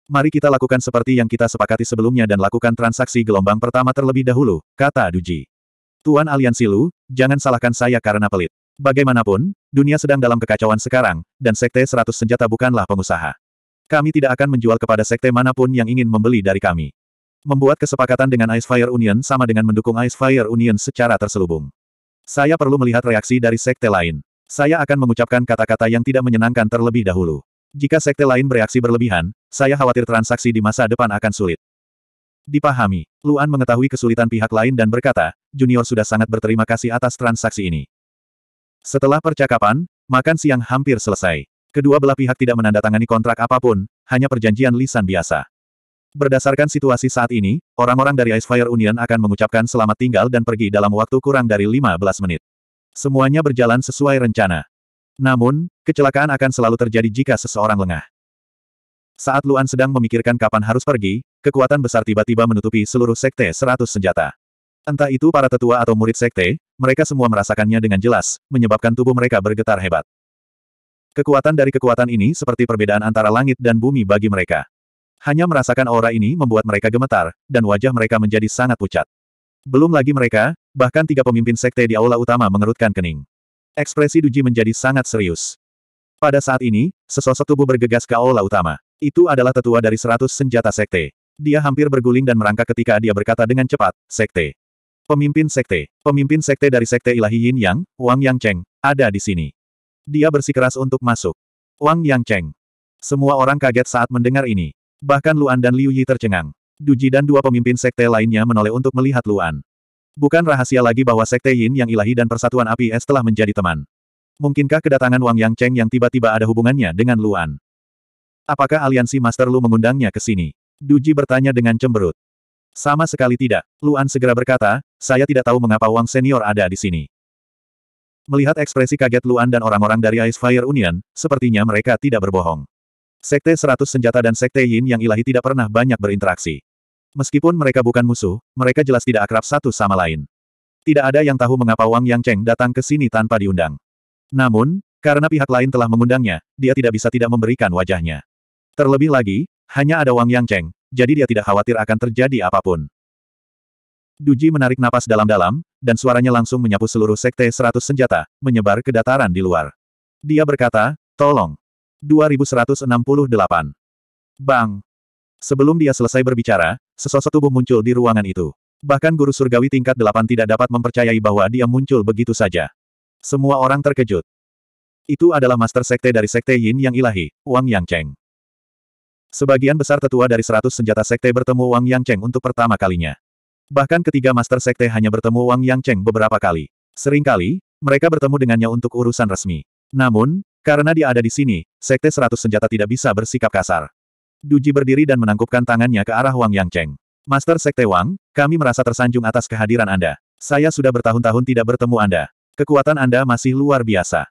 Mari kita lakukan seperti yang kita sepakati sebelumnya dan lakukan transaksi gelombang pertama terlebih dahulu, kata Duji. Tuan Aliansi Lu, jangan salahkan saya karena pelit. Bagaimanapun, dunia sedang dalam kekacauan sekarang, dan Sekte 100 Senjata bukanlah pengusaha. Kami tidak akan menjual kepada sekte manapun yang ingin membeli dari kami. Membuat kesepakatan dengan Ice Fire Union sama dengan mendukung Ice Fire Union secara terselubung. Saya perlu melihat reaksi dari sekte lain. Saya akan mengucapkan kata-kata yang tidak menyenangkan terlebih dahulu. Jika sekte lain bereaksi berlebihan, saya khawatir transaksi di masa depan akan sulit. Dipahami, Luan mengetahui kesulitan pihak lain dan berkata, Junior sudah sangat berterima kasih atas transaksi ini. Setelah percakapan, makan siang hampir selesai. Kedua belah pihak tidak menandatangani kontrak apapun, hanya perjanjian lisan biasa. Berdasarkan situasi saat ini, orang-orang dari Ice Fire Union akan mengucapkan selamat tinggal dan pergi dalam waktu kurang dari 15 menit. Semuanya berjalan sesuai rencana. Namun, kecelakaan akan selalu terjadi jika seseorang lengah. Saat Luan sedang memikirkan kapan harus pergi, kekuatan besar tiba-tiba menutupi seluruh sekte Seratus senjata. Entah itu para tetua atau murid sekte, mereka semua merasakannya dengan jelas, menyebabkan tubuh mereka bergetar hebat. Kekuatan dari kekuatan ini seperti perbedaan antara langit dan bumi bagi mereka. Hanya merasakan aura ini membuat mereka gemetar, dan wajah mereka menjadi sangat pucat. Belum lagi mereka, bahkan tiga pemimpin sekte di aula utama mengerutkan kening. Ekspresi Duji menjadi sangat serius. Pada saat ini, sesosok tubuh bergegas ke aula utama. Itu adalah tetua dari seratus senjata sekte. Dia hampir berguling dan merangkak ketika dia berkata dengan cepat, Sekte. Pemimpin Sekte. Pemimpin Sekte dari Sekte Ilahi Yin Yang, Wang Yang Cheng, ada di sini. Dia bersikeras untuk masuk. Wang Yang Cheng. Semua orang kaget saat mendengar ini. Bahkan Luan dan Liu Yi tercengang. Duji dan dua pemimpin sekte lainnya menoleh untuk melihat Luan. Bukan rahasia lagi bahwa sekte Yin yang ilahi dan persatuan api es telah menjadi teman. Mungkinkah kedatangan Wang Yang Cheng yang tiba-tiba ada hubungannya dengan Luan? Apakah aliansi Master Lu mengundangnya ke sini? Duji bertanya dengan cemberut. Sama sekali tidak, Luan segera berkata, saya tidak tahu mengapa Wang Senior ada di sini. Melihat ekspresi kaget Luan dan orang-orang dari Ice Fire Union, sepertinya mereka tidak berbohong. Sekte Seratus Senjata dan Sekte Yin yang ilahi tidak pernah banyak berinteraksi. Meskipun mereka bukan musuh, mereka jelas tidak akrab satu sama lain. Tidak ada yang tahu mengapa Wang Yang Cheng datang ke sini tanpa diundang. Namun, karena pihak lain telah mengundangnya, dia tidak bisa tidak memberikan wajahnya. Terlebih lagi, hanya ada Wang Yang Cheng, jadi dia tidak khawatir akan terjadi apapun. Duji menarik napas dalam-dalam, dan suaranya langsung menyapu seluruh sekte seratus senjata, menyebar ke dataran di luar. Dia berkata, tolong. 2168. Bang! Sebelum dia selesai berbicara, sesosok tubuh muncul di ruangan itu. Bahkan guru surgawi tingkat delapan tidak dapat mempercayai bahwa dia muncul begitu saja. Semua orang terkejut. Itu adalah master sekte dari sekte Yin Yang Ilahi, Wang Yang Cheng. Sebagian besar tetua dari seratus senjata sekte bertemu Wang Yang Cheng untuk pertama kalinya. Bahkan ketiga Master Sekte hanya bertemu Wang Yang Cheng beberapa kali. Seringkali, mereka bertemu dengannya untuk urusan resmi. Namun, karena dia ada di sini, Sekte Seratus Senjata tidak bisa bersikap kasar. Duji berdiri dan menangkupkan tangannya ke arah Wang Yang Cheng. Master Sekte Wang, kami merasa tersanjung atas kehadiran Anda. Saya sudah bertahun-tahun tidak bertemu Anda. Kekuatan Anda masih luar biasa.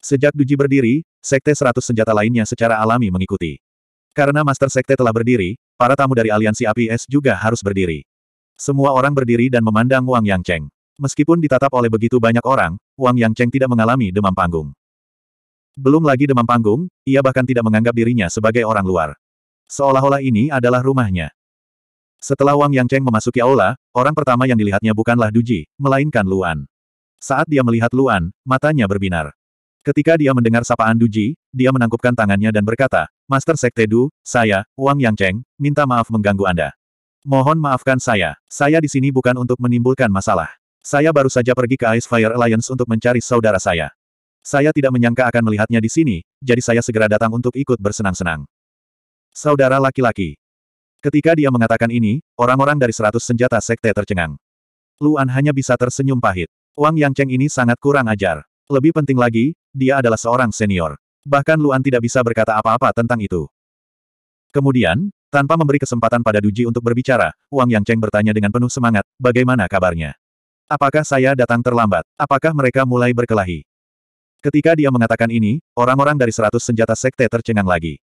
Sejak Duji berdiri, Sekte Seratus Senjata lainnya secara alami mengikuti. Karena Master Sekte telah berdiri, para tamu dari Aliansi APS juga harus berdiri. Semua orang berdiri dan memandang Wang Yang Meskipun ditatap oleh begitu banyak orang, Wang Yang tidak mengalami demam panggung. Belum lagi demam panggung, ia bahkan tidak menganggap dirinya sebagai orang luar. Seolah-olah ini adalah rumahnya. Setelah Wang Yang memasuki aula, orang pertama yang dilihatnya bukanlah Duji, melainkan Luan. Saat dia melihat Luan, matanya berbinar. Ketika dia mendengar sapaan Duji, dia menangkupkan tangannya dan berkata, Master Sekte Du, saya, Wang Yang minta maaf mengganggu Anda. Mohon maafkan saya, saya di sini bukan untuk menimbulkan masalah. Saya baru saja pergi ke Ice Fire Alliance untuk mencari saudara saya. Saya tidak menyangka akan melihatnya di sini, jadi saya segera datang untuk ikut bersenang-senang. Saudara laki-laki. Ketika dia mengatakan ini, orang-orang dari seratus senjata sekte tercengang. Luan hanya bisa tersenyum pahit. Wang Yang Cheng ini sangat kurang ajar. Lebih penting lagi, dia adalah seorang senior. Bahkan Luan tidak bisa berkata apa-apa tentang itu. Kemudian, tanpa memberi kesempatan pada Duji untuk berbicara, Wang Yangcheng bertanya dengan penuh semangat, bagaimana kabarnya? Apakah saya datang terlambat? Apakah mereka mulai berkelahi? Ketika dia mengatakan ini, orang-orang dari seratus senjata sekte tercengang lagi.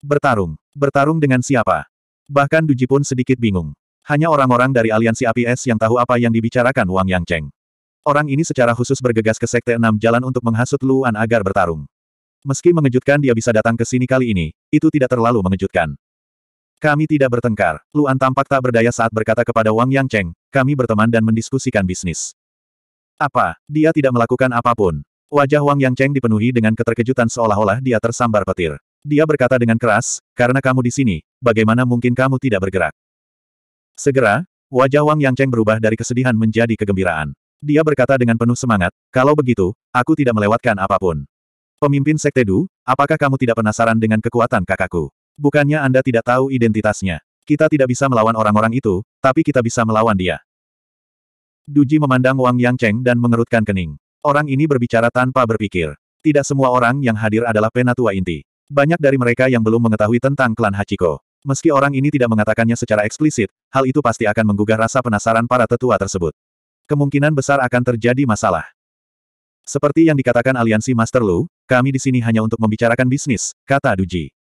Bertarung. Bertarung dengan siapa? Bahkan Duji pun sedikit bingung. Hanya orang-orang dari aliansi APS yang tahu apa yang dibicarakan Wang Yangcheng. Orang ini secara khusus bergegas ke Sekte Enam Jalan untuk menghasut Luan agar bertarung. Meski mengejutkan dia bisa datang ke sini kali ini, itu tidak terlalu mengejutkan. Kami tidak bertengkar. Luan tampak tak berdaya saat berkata kepada Wang Yang kami berteman dan mendiskusikan bisnis. Apa? Dia tidak melakukan apapun. Wajah Wang Yang dipenuhi dengan keterkejutan seolah-olah dia tersambar petir. Dia berkata dengan keras, karena kamu di sini, bagaimana mungkin kamu tidak bergerak? Segera, wajah Wang Yang berubah dari kesedihan menjadi kegembiraan. Dia berkata dengan penuh semangat, kalau begitu, aku tidak melewatkan apapun. Pemimpin Sekte Du, apakah kamu tidak penasaran dengan kekuatan kakakku? Bukannya Anda tidak tahu identitasnya. Kita tidak bisa melawan orang-orang itu, tapi kita bisa melawan dia. Duji memandang Wang Yang Cheng dan mengerutkan kening. Orang ini berbicara tanpa berpikir. Tidak semua orang yang hadir adalah penatua inti. Banyak dari mereka yang belum mengetahui tentang klan Hachiko. Meski orang ini tidak mengatakannya secara eksplisit, hal itu pasti akan menggugah rasa penasaran para tetua tersebut. Kemungkinan besar akan terjadi masalah. Seperti yang dikatakan aliansi Master Lu, kami di sini hanya untuk membicarakan bisnis, kata Duji.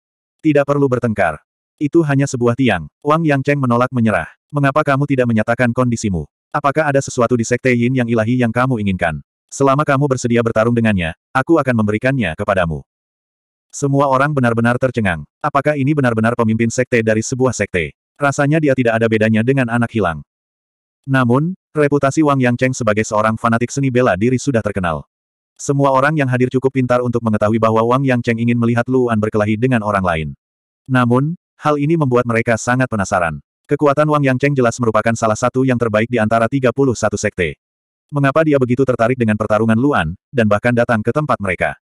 Tidak perlu bertengkar. Itu hanya sebuah tiang. Wang Yang Cheng menolak menyerah. Mengapa kamu tidak menyatakan kondisimu? Apakah ada sesuatu di Sekte Yin yang ilahi yang kamu inginkan? Selama kamu bersedia bertarung dengannya, aku akan memberikannya kepadamu. Semua orang benar-benar tercengang. Apakah ini benar-benar pemimpin sekte dari sebuah sekte? Rasanya dia tidak ada bedanya dengan anak hilang. Namun, reputasi Wang Yang Cheng sebagai seorang fanatik seni bela diri sudah terkenal. Semua orang yang hadir cukup pintar untuk mengetahui bahwa Wang Yang Cheng ingin melihat Luan berkelahi dengan orang lain. Namun, hal ini membuat mereka sangat penasaran. Kekuatan Wang Yang Cheng jelas merupakan salah satu yang terbaik di antara 31 sekte. Mengapa dia begitu tertarik dengan pertarungan Luan, dan bahkan datang ke tempat mereka?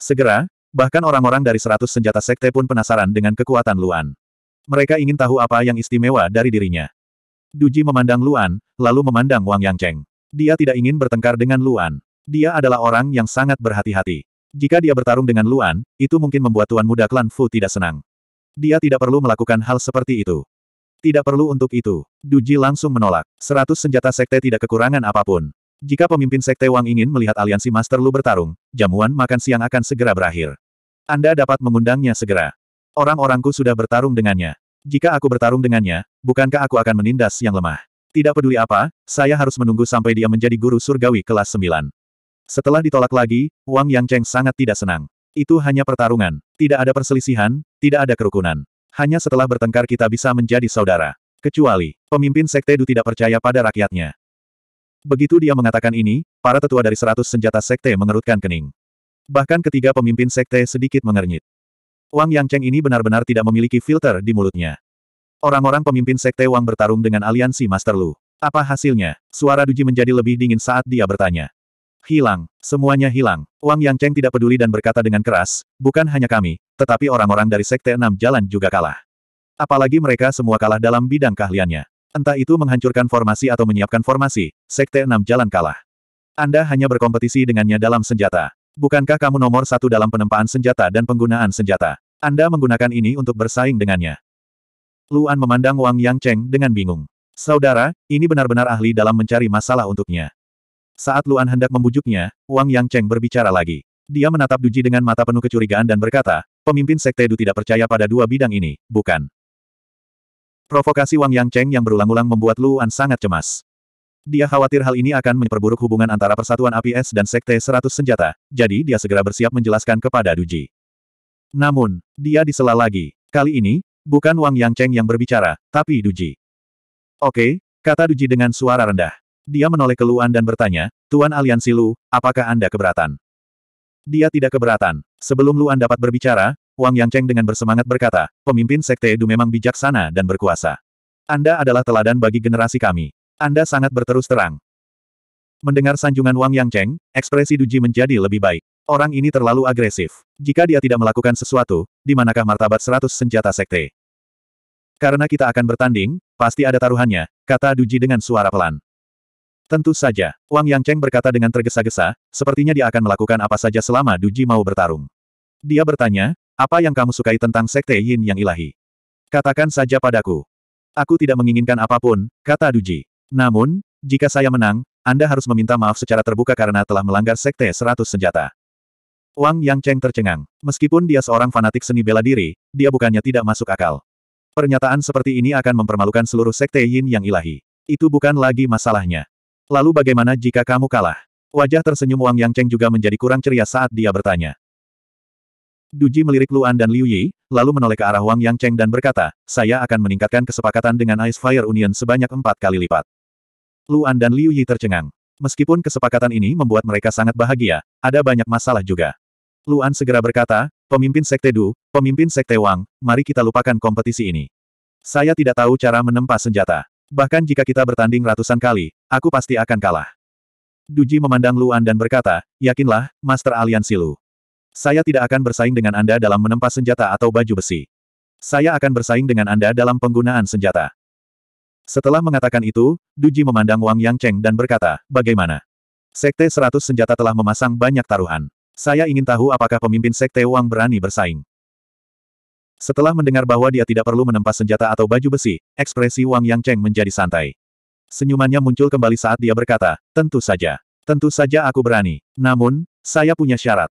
Segera, bahkan orang-orang dari 100 senjata sekte pun penasaran dengan kekuatan Luan. Mereka ingin tahu apa yang istimewa dari dirinya. Duji memandang Luan, lalu memandang Wang Yang Cheng. Dia tidak ingin bertengkar dengan Luan. Dia adalah orang yang sangat berhati-hati. Jika dia bertarung dengan Luan, itu mungkin membuat tuan muda klan Fu tidak senang. Dia tidak perlu melakukan hal seperti itu. Tidak perlu untuk itu. Duji langsung menolak. Seratus senjata sekte tidak kekurangan apapun. Jika pemimpin sekte Wang ingin melihat aliansi Master Lu bertarung, jamuan makan siang akan segera berakhir. Anda dapat mengundangnya segera. Orang-orangku sudah bertarung dengannya. Jika aku bertarung dengannya, bukankah aku akan menindas yang lemah? Tidak peduli apa, saya harus menunggu sampai dia menjadi guru surgawi kelas 9. Setelah ditolak lagi, Wang Yangcheng sangat tidak senang. Itu hanya pertarungan. Tidak ada perselisihan, tidak ada kerukunan. Hanya setelah bertengkar kita bisa menjadi saudara. Kecuali, pemimpin Sekte Du tidak percaya pada rakyatnya. Begitu dia mengatakan ini, para tetua dari seratus senjata Sekte mengerutkan kening. Bahkan ketiga pemimpin Sekte sedikit mengernyit. Wang Yangcheng ini benar-benar tidak memiliki filter di mulutnya. Orang-orang pemimpin Sekte Wang bertarung dengan aliansi Master Lu. Apa hasilnya? Suara Duji menjadi lebih dingin saat dia bertanya. Hilang, semuanya hilang. Wang Yang Cheng tidak peduli dan berkata dengan keras, bukan hanya kami, tetapi orang-orang dari Sekte Enam Jalan juga kalah. Apalagi mereka semua kalah dalam bidang keahliannya. Entah itu menghancurkan formasi atau menyiapkan formasi, Sekte Enam Jalan kalah. Anda hanya berkompetisi dengannya dalam senjata. Bukankah kamu nomor satu dalam penempaan senjata dan penggunaan senjata? Anda menggunakan ini untuk bersaing dengannya. Luan memandang Wang Yang Cheng dengan bingung. Saudara, ini benar-benar ahli dalam mencari masalah untuknya. Saat Luan hendak membujuknya, Wang Yang Cheng berbicara lagi. Dia menatap Duji dengan mata penuh kecurigaan dan berkata, pemimpin Sekte Du tidak percaya pada dua bidang ini, bukan? Provokasi Wang Yang Cheng yang berulang-ulang membuat Luan sangat cemas. Dia khawatir hal ini akan memperburuk hubungan antara Persatuan APS dan Sekte Seratus Senjata, jadi dia segera bersiap menjelaskan kepada Duji. Namun, dia disela lagi. Kali ini, bukan Wang Yang Cheng yang berbicara, tapi Duji. Oke, kata Duji dengan suara rendah. Dia menoleh ke Luan dan bertanya, Tuan Aliansi Lu, apakah Anda keberatan? Dia tidak keberatan. Sebelum Luan dapat berbicara, Wang Yangcheng dengan bersemangat berkata, pemimpin Sekte Du memang bijaksana dan berkuasa. Anda adalah teladan bagi generasi kami. Anda sangat berterus terang. Mendengar sanjungan Wang Yangcheng, ekspresi Duji menjadi lebih baik. Orang ini terlalu agresif. Jika dia tidak melakukan sesuatu, di manakah martabat seratus senjata sekte? Karena kita akan bertanding, pasti ada taruhannya, kata Duji dengan suara pelan. Tentu saja, Wang Yang Cheng berkata dengan tergesa-gesa, sepertinya dia akan melakukan apa saja selama Duji mau bertarung. Dia bertanya, apa yang kamu sukai tentang Sekte Yin Yang Ilahi? Katakan saja padaku. Aku tidak menginginkan apapun, kata Duji. Namun, jika saya menang, Anda harus meminta maaf secara terbuka karena telah melanggar Sekte Seratus Senjata. Wang Yang Cheng tercengang. Meskipun dia seorang fanatik seni bela diri, dia bukannya tidak masuk akal. Pernyataan seperti ini akan mempermalukan seluruh Sekte Yin Yang Ilahi. Itu bukan lagi masalahnya. Lalu bagaimana jika kamu kalah? Wajah tersenyum Wang Yang Cheng juga menjadi kurang ceria saat dia bertanya. Duji melirik Luan dan Liu Yi, lalu menoleh ke arah Wang Yang Cheng dan berkata, saya akan meningkatkan kesepakatan dengan Ice Fire Union sebanyak empat kali lipat. Luan dan Liu Yi tercengang. Meskipun kesepakatan ini membuat mereka sangat bahagia, ada banyak masalah juga. Luan segera berkata, pemimpin Sekte Du, pemimpin Sekte Wang, mari kita lupakan kompetisi ini. Saya tidak tahu cara menempa senjata. Bahkan jika kita bertanding ratusan kali, Aku pasti akan kalah. Duji memandang Luan dan berkata, yakinlah, Master Aliansi Lu. Saya tidak akan bersaing dengan Anda dalam menempa senjata atau baju besi. Saya akan bersaing dengan Anda dalam penggunaan senjata. Setelah mengatakan itu, Duji memandang Wang Yang Cheng dan berkata, bagaimana? Sekte seratus senjata telah memasang banyak taruhan. Saya ingin tahu apakah pemimpin Sekte Wang berani bersaing. Setelah mendengar bahwa dia tidak perlu menempa senjata atau baju besi, ekspresi Wang Yang Cheng menjadi santai. Senyumannya muncul kembali saat dia berkata, tentu saja. Tentu saja aku berani. Namun, saya punya syarat.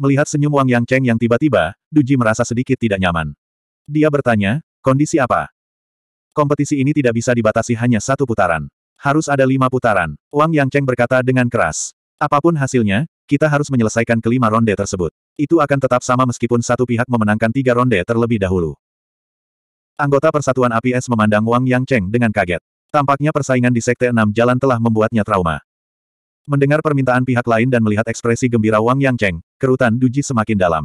Melihat senyum Wang Yang Cheng yang tiba-tiba, Duji merasa sedikit tidak nyaman. Dia bertanya, kondisi apa? Kompetisi ini tidak bisa dibatasi hanya satu putaran. Harus ada lima putaran. Wang Yang Cheng berkata dengan keras. Apapun hasilnya, kita harus menyelesaikan kelima ronde tersebut. Itu akan tetap sama meskipun satu pihak memenangkan tiga ronde terlebih dahulu. Anggota Persatuan APS memandang Wang Yang Cheng dengan kaget. Tampaknya persaingan di Sekte Enam Jalan telah membuatnya trauma. Mendengar permintaan pihak lain dan melihat ekspresi gembira Wang Yang Cheng, kerutan Duji semakin dalam.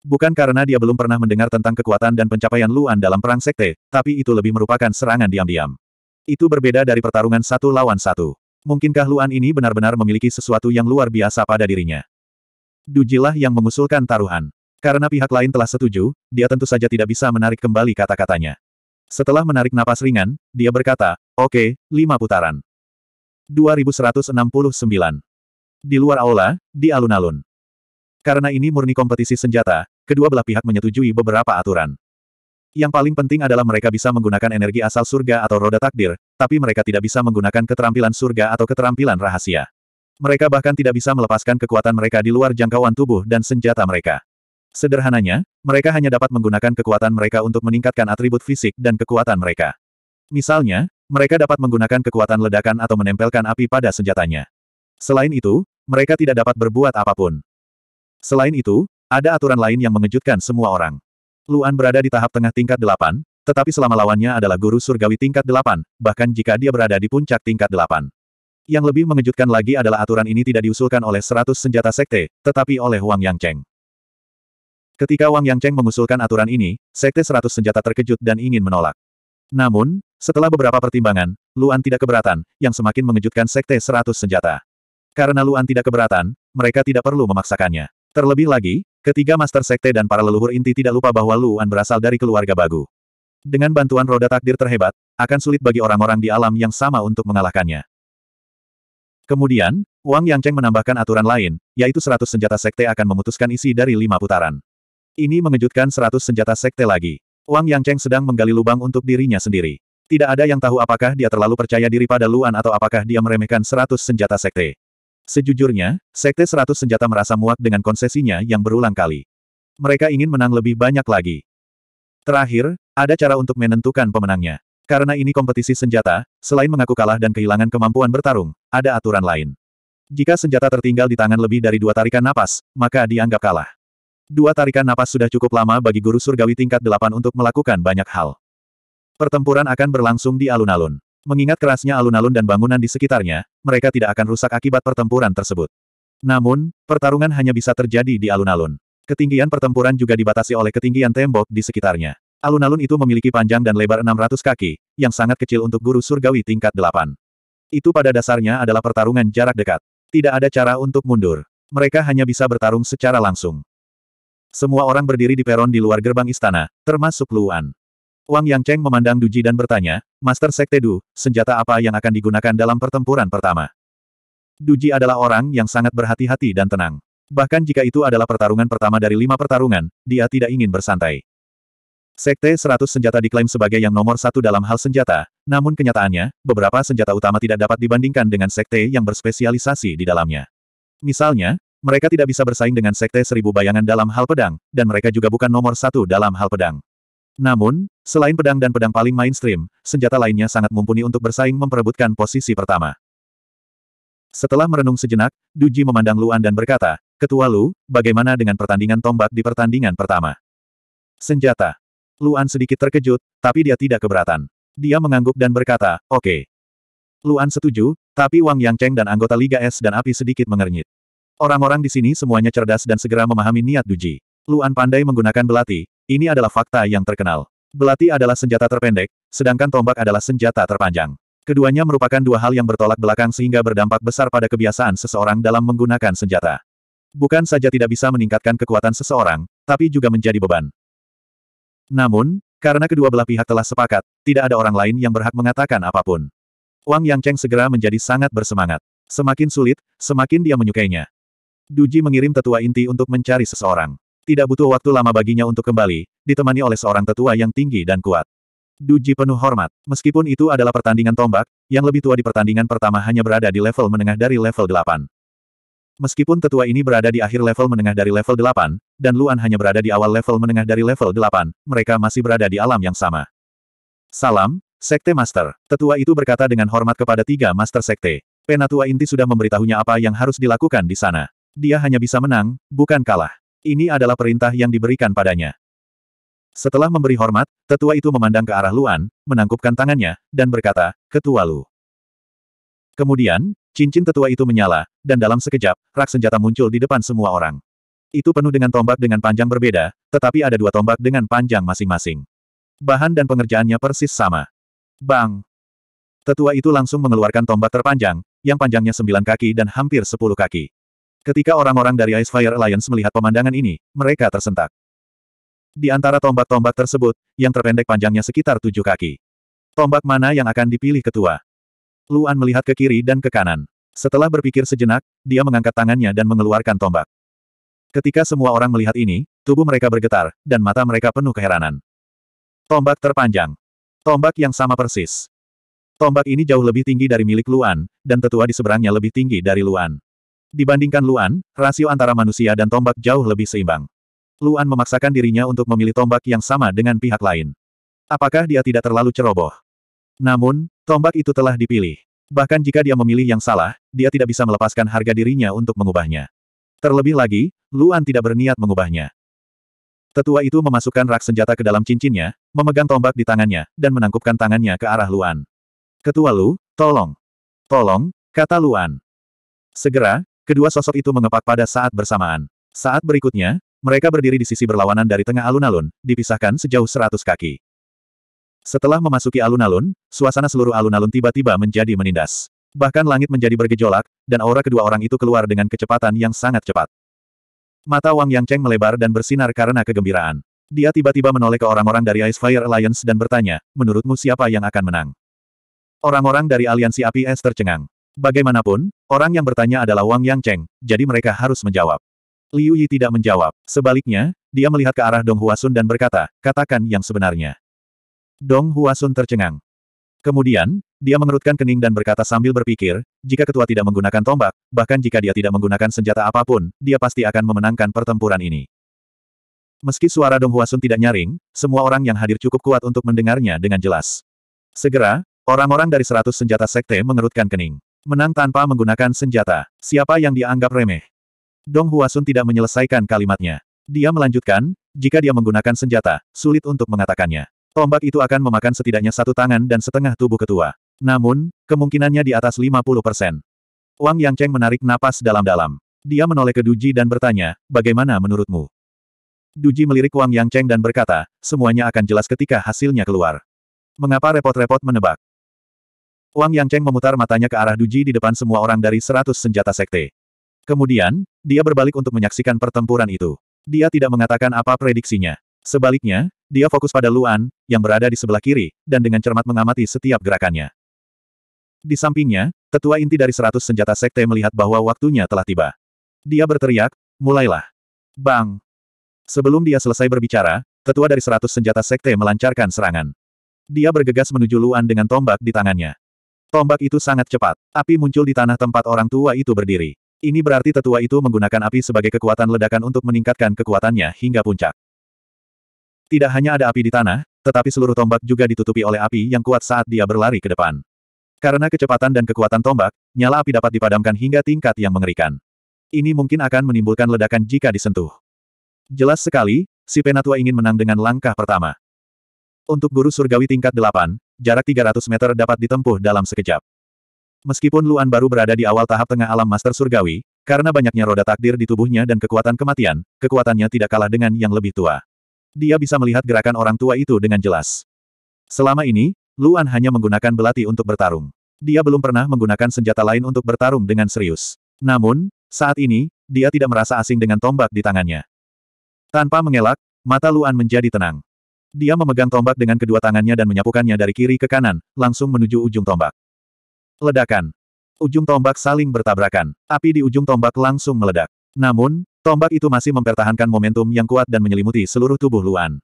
Bukan karena dia belum pernah mendengar tentang kekuatan dan pencapaian Luan dalam perang sekte, tapi itu lebih merupakan serangan diam-diam. Itu berbeda dari pertarungan satu lawan satu. Mungkinkah Luan ini benar-benar memiliki sesuatu yang luar biasa pada dirinya? Dujilah yang mengusulkan taruhan. Karena pihak lain telah setuju, dia tentu saja tidak bisa menarik kembali kata-katanya. Setelah menarik napas ringan, dia berkata, oke, okay, lima putaran. 2169. Di luar aula, di alun-alun. Karena ini murni kompetisi senjata, kedua belah pihak menyetujui beberapa aturan. Yang paling penting adalah mereka bisa menggunakan energi asal surga atau roda takdir, tapi mereka tidak bisa menggunakan keterampilan surga atau keterampilan rahasia. Mereka bahkan tidak bisa melepaskan kekuatan mereka di luar jangkauan tubuh dan senjata mereka. Sederhananya, mereka hanya dapat menggunakan kekuatan mereka untuk meningkatkan atribut fisik dan kekuatan mereka. Misalnya, mereka dapat menggunakan kekuatan ledakan atau menempelkan api pada senjatanya. Selain itu, mereka tidak dapat berbuat apapun. Selain itu, ada aturan lain yang mengejutkan semua orang. Luan berada di tahap tengah tingkat delapan, tetapi selama lawannya adalah guru surgawi tingkat delapan. bahkan jika dia berada di puncak tingkat delapan. Yang lebih mengejutkan lagi adalah aturan ini tidak diusulkan oleh seratus senjata sekte, tetapi oleh Wang Yangcheng. Ketika Wang Yang Cheng mengusulkan aturan ini, Sekte Seratus Senjata terkejut dan ingin menolak. Namun, setelah beberapa pertimbangan, Luan tidak keberatan, yang semakin mengejutkan Sekte Seratus Senjata. Karena Luan tidak keberatan, mereka tidak perlu memaksakannya. Terlebih lagi, ketiga Master Sekte dan para leluhur inti tidak lupa bahwa Luan berasal dari keluarga Bagu. Dengan bantuan roda takdir terhebat, akan sulit bagi orang-orang di alam yang sama untuk mengalahkannya. Kemudian, Wang Yangcheng menambahkan aturan lain, yaitu Seratus senjata sekte akan memutuskan isi dari lima putaran. Ini mengejutkan seratus senjata sekte lagi. Wang Yangcheng sedang menggali lubang untuk dirinya sendiri. Tidak ada yang tahu apakah dia terlalu percaya diri pada Luan atau apakah dia meremehkan seratus senjata sekte. Sejujurnya, sekte seratus senjata merasa muak dengan konsesinya yang berulang kali. Mereka ingin menang lebih banyak lagi. Terakhir, ada cara untuk menentukan pemenangnya. Karena ini kompetisi senjata, selain mengaku kalah dan kehilangan kemampuan bertarung, ada aturan lain. Jika senjata tertinggal di tangan lebih dari dua tarikan napas, maka dianggap kalah. Dua tarikan napas sudah cukup lama bagi guru surgawi tingkat delapan untuk melakukan banyak hal. Pertempuran akan berlangsung di alun-alun. Mengingat kerasnya alun-alun dan bangunan di sekitarnya, mereka tidak akan rusak akibat pertempuran tersebut. Namun, pertarungan hanya bisa terjadi di alun-alun. Ketinggian pertempuran juga dibatasi oleh ketinggian tembok di sekitarnya. Alun-alun itu memiliki panjang dan lebar 600 kaki, yang sangat kecil untuk guru surgawi tingkat delapan. Itu pada dasarnya adalah pertarungan jarak dekat. Tidak ada cara untuk mundur. Mereka hanya bisa bertarung secara langsung. Semua orang berdiri di peron di luar gerbang istana, termasuk Luan. Wang Yang Cheng memandang Duji dan bertanya, Master Sekte Du, senjata apa yang akan digunakan dalam pertempuran pertama? Duji adalah orang yang sangat berhati-hati dan tenang. Bahkan jika itu adalah pertarungan pertama dari lima pertarungan, dia tidak ingin bersantai. Sekte 100 senjata diklaim sebagai yang nomor satu dalam hal senjata, namun kenyataannya, beberapa senjata utama tidak dapat dibandingkan dengan sekte yang berspesialisasi di dalamnya. Misalnya, mereka tidak bisa bersaing dengan Sekte Seribu Bayangan dalam hal pedang, dan mereka juga bukan nomor satu dalam hal pedang. Namun, selain pedang dan pedang paling mainstream, senjata lainnya sangat mumpuni untuk bersaing memperebutkan posisi pertama. Setelah merenung sejenak, Duji memandang Luan dan berkata, Ketua Lu, bagaimana dengan pertandingan tombak di pertandingan pertama? Senjata. Luan sedikit terkejut, tapi dia tidak keberatan. Dia mengangguk dan berkata, oke. Okay. Luan setuju, tapi Wang Yang Cheng dan anggota Liga S dan Api sedikit mengernyit. Orang-orang di sini semuanya cerdas dan segera memahami niat Duji. Luan pandai menggunakan belati, ini adalah fakta yang terkenal. Belati adalah senjata terpendek, sedangkan tombak adalah senjata terpanjang. Keduanya merupakan dua hal yang bertolak belakang sehingga berdampak besar pada kebiasaan seseorang dalam menggunakan senjata. Bukan saja tidak bisa meningkatkan kekuatan seseorang, tapi juga menjadi beban. Namun, karena kedua belah pihak telah sepakat, tidak ada orang lain yang berhak mengatakan apapun. Wang Yang Yangcheng segera menjadi sangat bersemangat. Semakin sulit, semakin dia menyukainya. Duji mengirim tetua inti untuk mencari seseorang. Tidak butuh waktu lama baginya untuk kembali, ditemani oleh seorang tetua yang tinggi dan kuat. Duji penuh hormat. Meskipun itu adalah pertandingan tombak, yang lebih tua di pertandingan pertama hanya berada di level menengah dari level 8. Meskipun tetua ini berada di akhir level menengah dari level 8, dan Luan hanya berada di awal level menengah dari level 8, mereka masih berada di alam yang sama. Salam, Sekte Master. Tetua itu berkata dengan hormat kepada tiga Master Sekte. Penatua inti sudah memberitahunya apa yang harus dilakukan di sana. Dia hanya bisa menang, bukan kalah. Ini adalah perintah yang diberikan padanya. Setelah memberi hormat, tetua itu memandang ke arah Luan, menangkupkan tangannya, dan berkata, Ketua Lu. Kemudian, cincin tetua itu menyala, dan dalam sekejap, rak senjata muncul di depan semua orang. Itu penuh dengan tombak dengan panjang berbeda, tetapi ada dua tombak dengan panjang masing-masing. Bahan dan pengerjaannya persis sama. Bang! Tetua itu langsung mengeluarkan tombak terpanjang, yang panjangnya sembilan kaki dan hampir sepuluh kaki. Ketika orang-orang dari Ice Fire Alliance melihat pemandangan ini, mereka tersentak. Di antara tombak-tombak tersebut, yang terpendek panjangnya sekitar tujuh kaki. Tombak mana yang akan dipilih ketua? Luan melihat ke kiri dan ke kanan. Setelah berpikir sejenak, dia mengangkat tangannya dan mengeluarkan tombak. Ketika semua orang melihat ini, tubuh mereka bergetar, dan mata mereka penuh keheranan. Tombak terpanjang. Tombak yang sama persis. Tombak ini jauh lebih tinggi dari milik Luan, dan tetua di seberangnya lebih tinggi dari Luan. Dibandingkan Luan, rasio antara manusia dan tombak jauh lebih seimbang. Luan memaksakan dirinya untuk memilih tombak yang sama dengan pihak lain. Apakah dia tidak terlalu ceroboh? Namun, tombak itu telah dipilih. Bahkan jika dia memilih yang salah, dia tidak bisa melepaskan harga dirinya untuk mengubahnya. Terlebih lagi, Luan tidak berniat mengubahnya. Tetua itu memasukkan rak senjata ke dalam cincinnya, memegang tombak di tangannya, dan menangkupkan tangannya ke arah Luan. Ketua Lu, tolong. Tolong, kata Luan. Segera, Kedua sosok itu mengepak pada saat bersamaan. Saat berikutnya, mereka berdiri di sisi berlawanan dari tengah alun-alun, dipisahkan sejauh seratus kaki. Setelah memasuki alun-alun, suasana seluruh alun-alun tiba-tiba menjadi menindas. Bahkan langit menjadi bergejolak, dan aura kedua orang itu keluar dengan kecepatan yang sangat cepat. Mata Wang Yang Cheng melebar dan bersinar karena kegembiraan. Dia tiba-tiba menoleh ke orang-orang dari Ice Fire Alliance dan bertanya, menurutmu siapa yang akan menang? Orang-orang dari aliansi api es tercengang. Bagaimanapun, orang yang bertanya adalah Wang Yang Cheng, jadi mereka harus menjawab. Liu Yi tidak menjawab. Sebaliknya, dia melihat ke arah Dong Huasun dan berkata, katakan yang sebenarnya. Dong Huasun tercengang. Kemudian, dia mengerutkan kening dan berkata sambil berpikir, jika ketua tidak menggunakan tombak, bahkan jika dia tidak menggunakan senjata apapun, dia pasti akan memenangkan pertempuran ini. Meski suara Dong Huasun tidak nyaring, semua orang yang hadir cukup kuat untuk mendengarnya dengan jelas. Segera, orang-orang dari seratus senjata sekte mengerutkan kening. Menang tanpa menggunakan senjata. Siapa yang dianggap remeh? Dong Huasun tidak menyelesaikan kalimatnya. Dia melanjutkan, jika dia menggunakan senjata, sulit untuk mengatakannya. Tombak itu akan memakan setidaknya satu tangan dan setengah tubuh ketua. Namun, kemungkinannya di atas 50 persen. Wang Yangcheng menarik napas dalam-dalam. Dia menoleh ke Duji dan bertanya, bagaimana menurutmu? Duji melirik Wang Yang Cheng dan berkata, semuanya akan jelas ketika hasilnya keluar. Mengapa repot-repot menebak? Wang Yangcheng memutar matanya ke arah Duji di depan semua orang dari seratus senjata sekte. Kemudian, dia berbalik untuk menyaksikan pertempuran itu. Dia tidak mengatakan apa prediksinya. Sebaliknya, dia fokus pada Luan, yang berada di sebelah kiri, dan dengan cermat mengamati setiap gerakannya. Di sampingnya, tetua inti dari seratus senjata sekte melihat bahwa waktunya telah tiba. Dia berteriak, mulailah. Bang! Sebelum dia selesai berbicara, tetua dari seratus senjata sekte melancarkan serangan. Dia bergegas menuju Luan dengan tombak di tangannya. Tombak itu sangat cepat. Api muncul di tanah tempat orang tua itu berdiri. Ini berarti tetua itu menggunakan api sebagai kekuatan ledakan untuk meningkatkan kekuatannya hingga puncak. Tidak hanya ada api di tanah, tetapi seluruh tombak juga ditutupi oleh api yang kuat saat dia berlari ke depan. Karena kecepatan dan kekuatan tombak, nyala api dapat dipadamkan hingga tingkat yang mengerikan. Ini mungkin akan menimbulkan ledakan jika disentuh. Jelas sekali, si penatua ingin menang dengan langkah pertama. Untuk guru surgawi tingkat 8, jarak 300 meter dapat ditempuh dalam sekejap. Meskipun Luan baru berada di awal tahap tengah alam Master Surgawi, karena banyaknya roda takdir di tubuhnya dan kekuatan kematian, kekuatannya tidak kalah dengan yang lebih tua. Dia bisa melihat gerakan orang tua itu dengan jelas. Selama ini, Luan hanya menggunakan belati untuk bertarung. Dia belum pernah menggunakan senjata lain untuk bertarung dengan serius. Namun, saat ini, dia tidak merasa asing dengan tombak di tangannya. Tanpa mengelak, mata Luan menjadi tenang. Dia memegang tombak dengan kedua tangannya dan menyapukannya dari kiri ke kanan, langsung menuju ujung tombak. Ledakan. Ujung tombak saling bertabrakan. Api di ujung tombak langsung meledak. Namun, tombak itu masih mempertahankan momentum yang kuat dan menyelimuti seluruh tubuh Luan.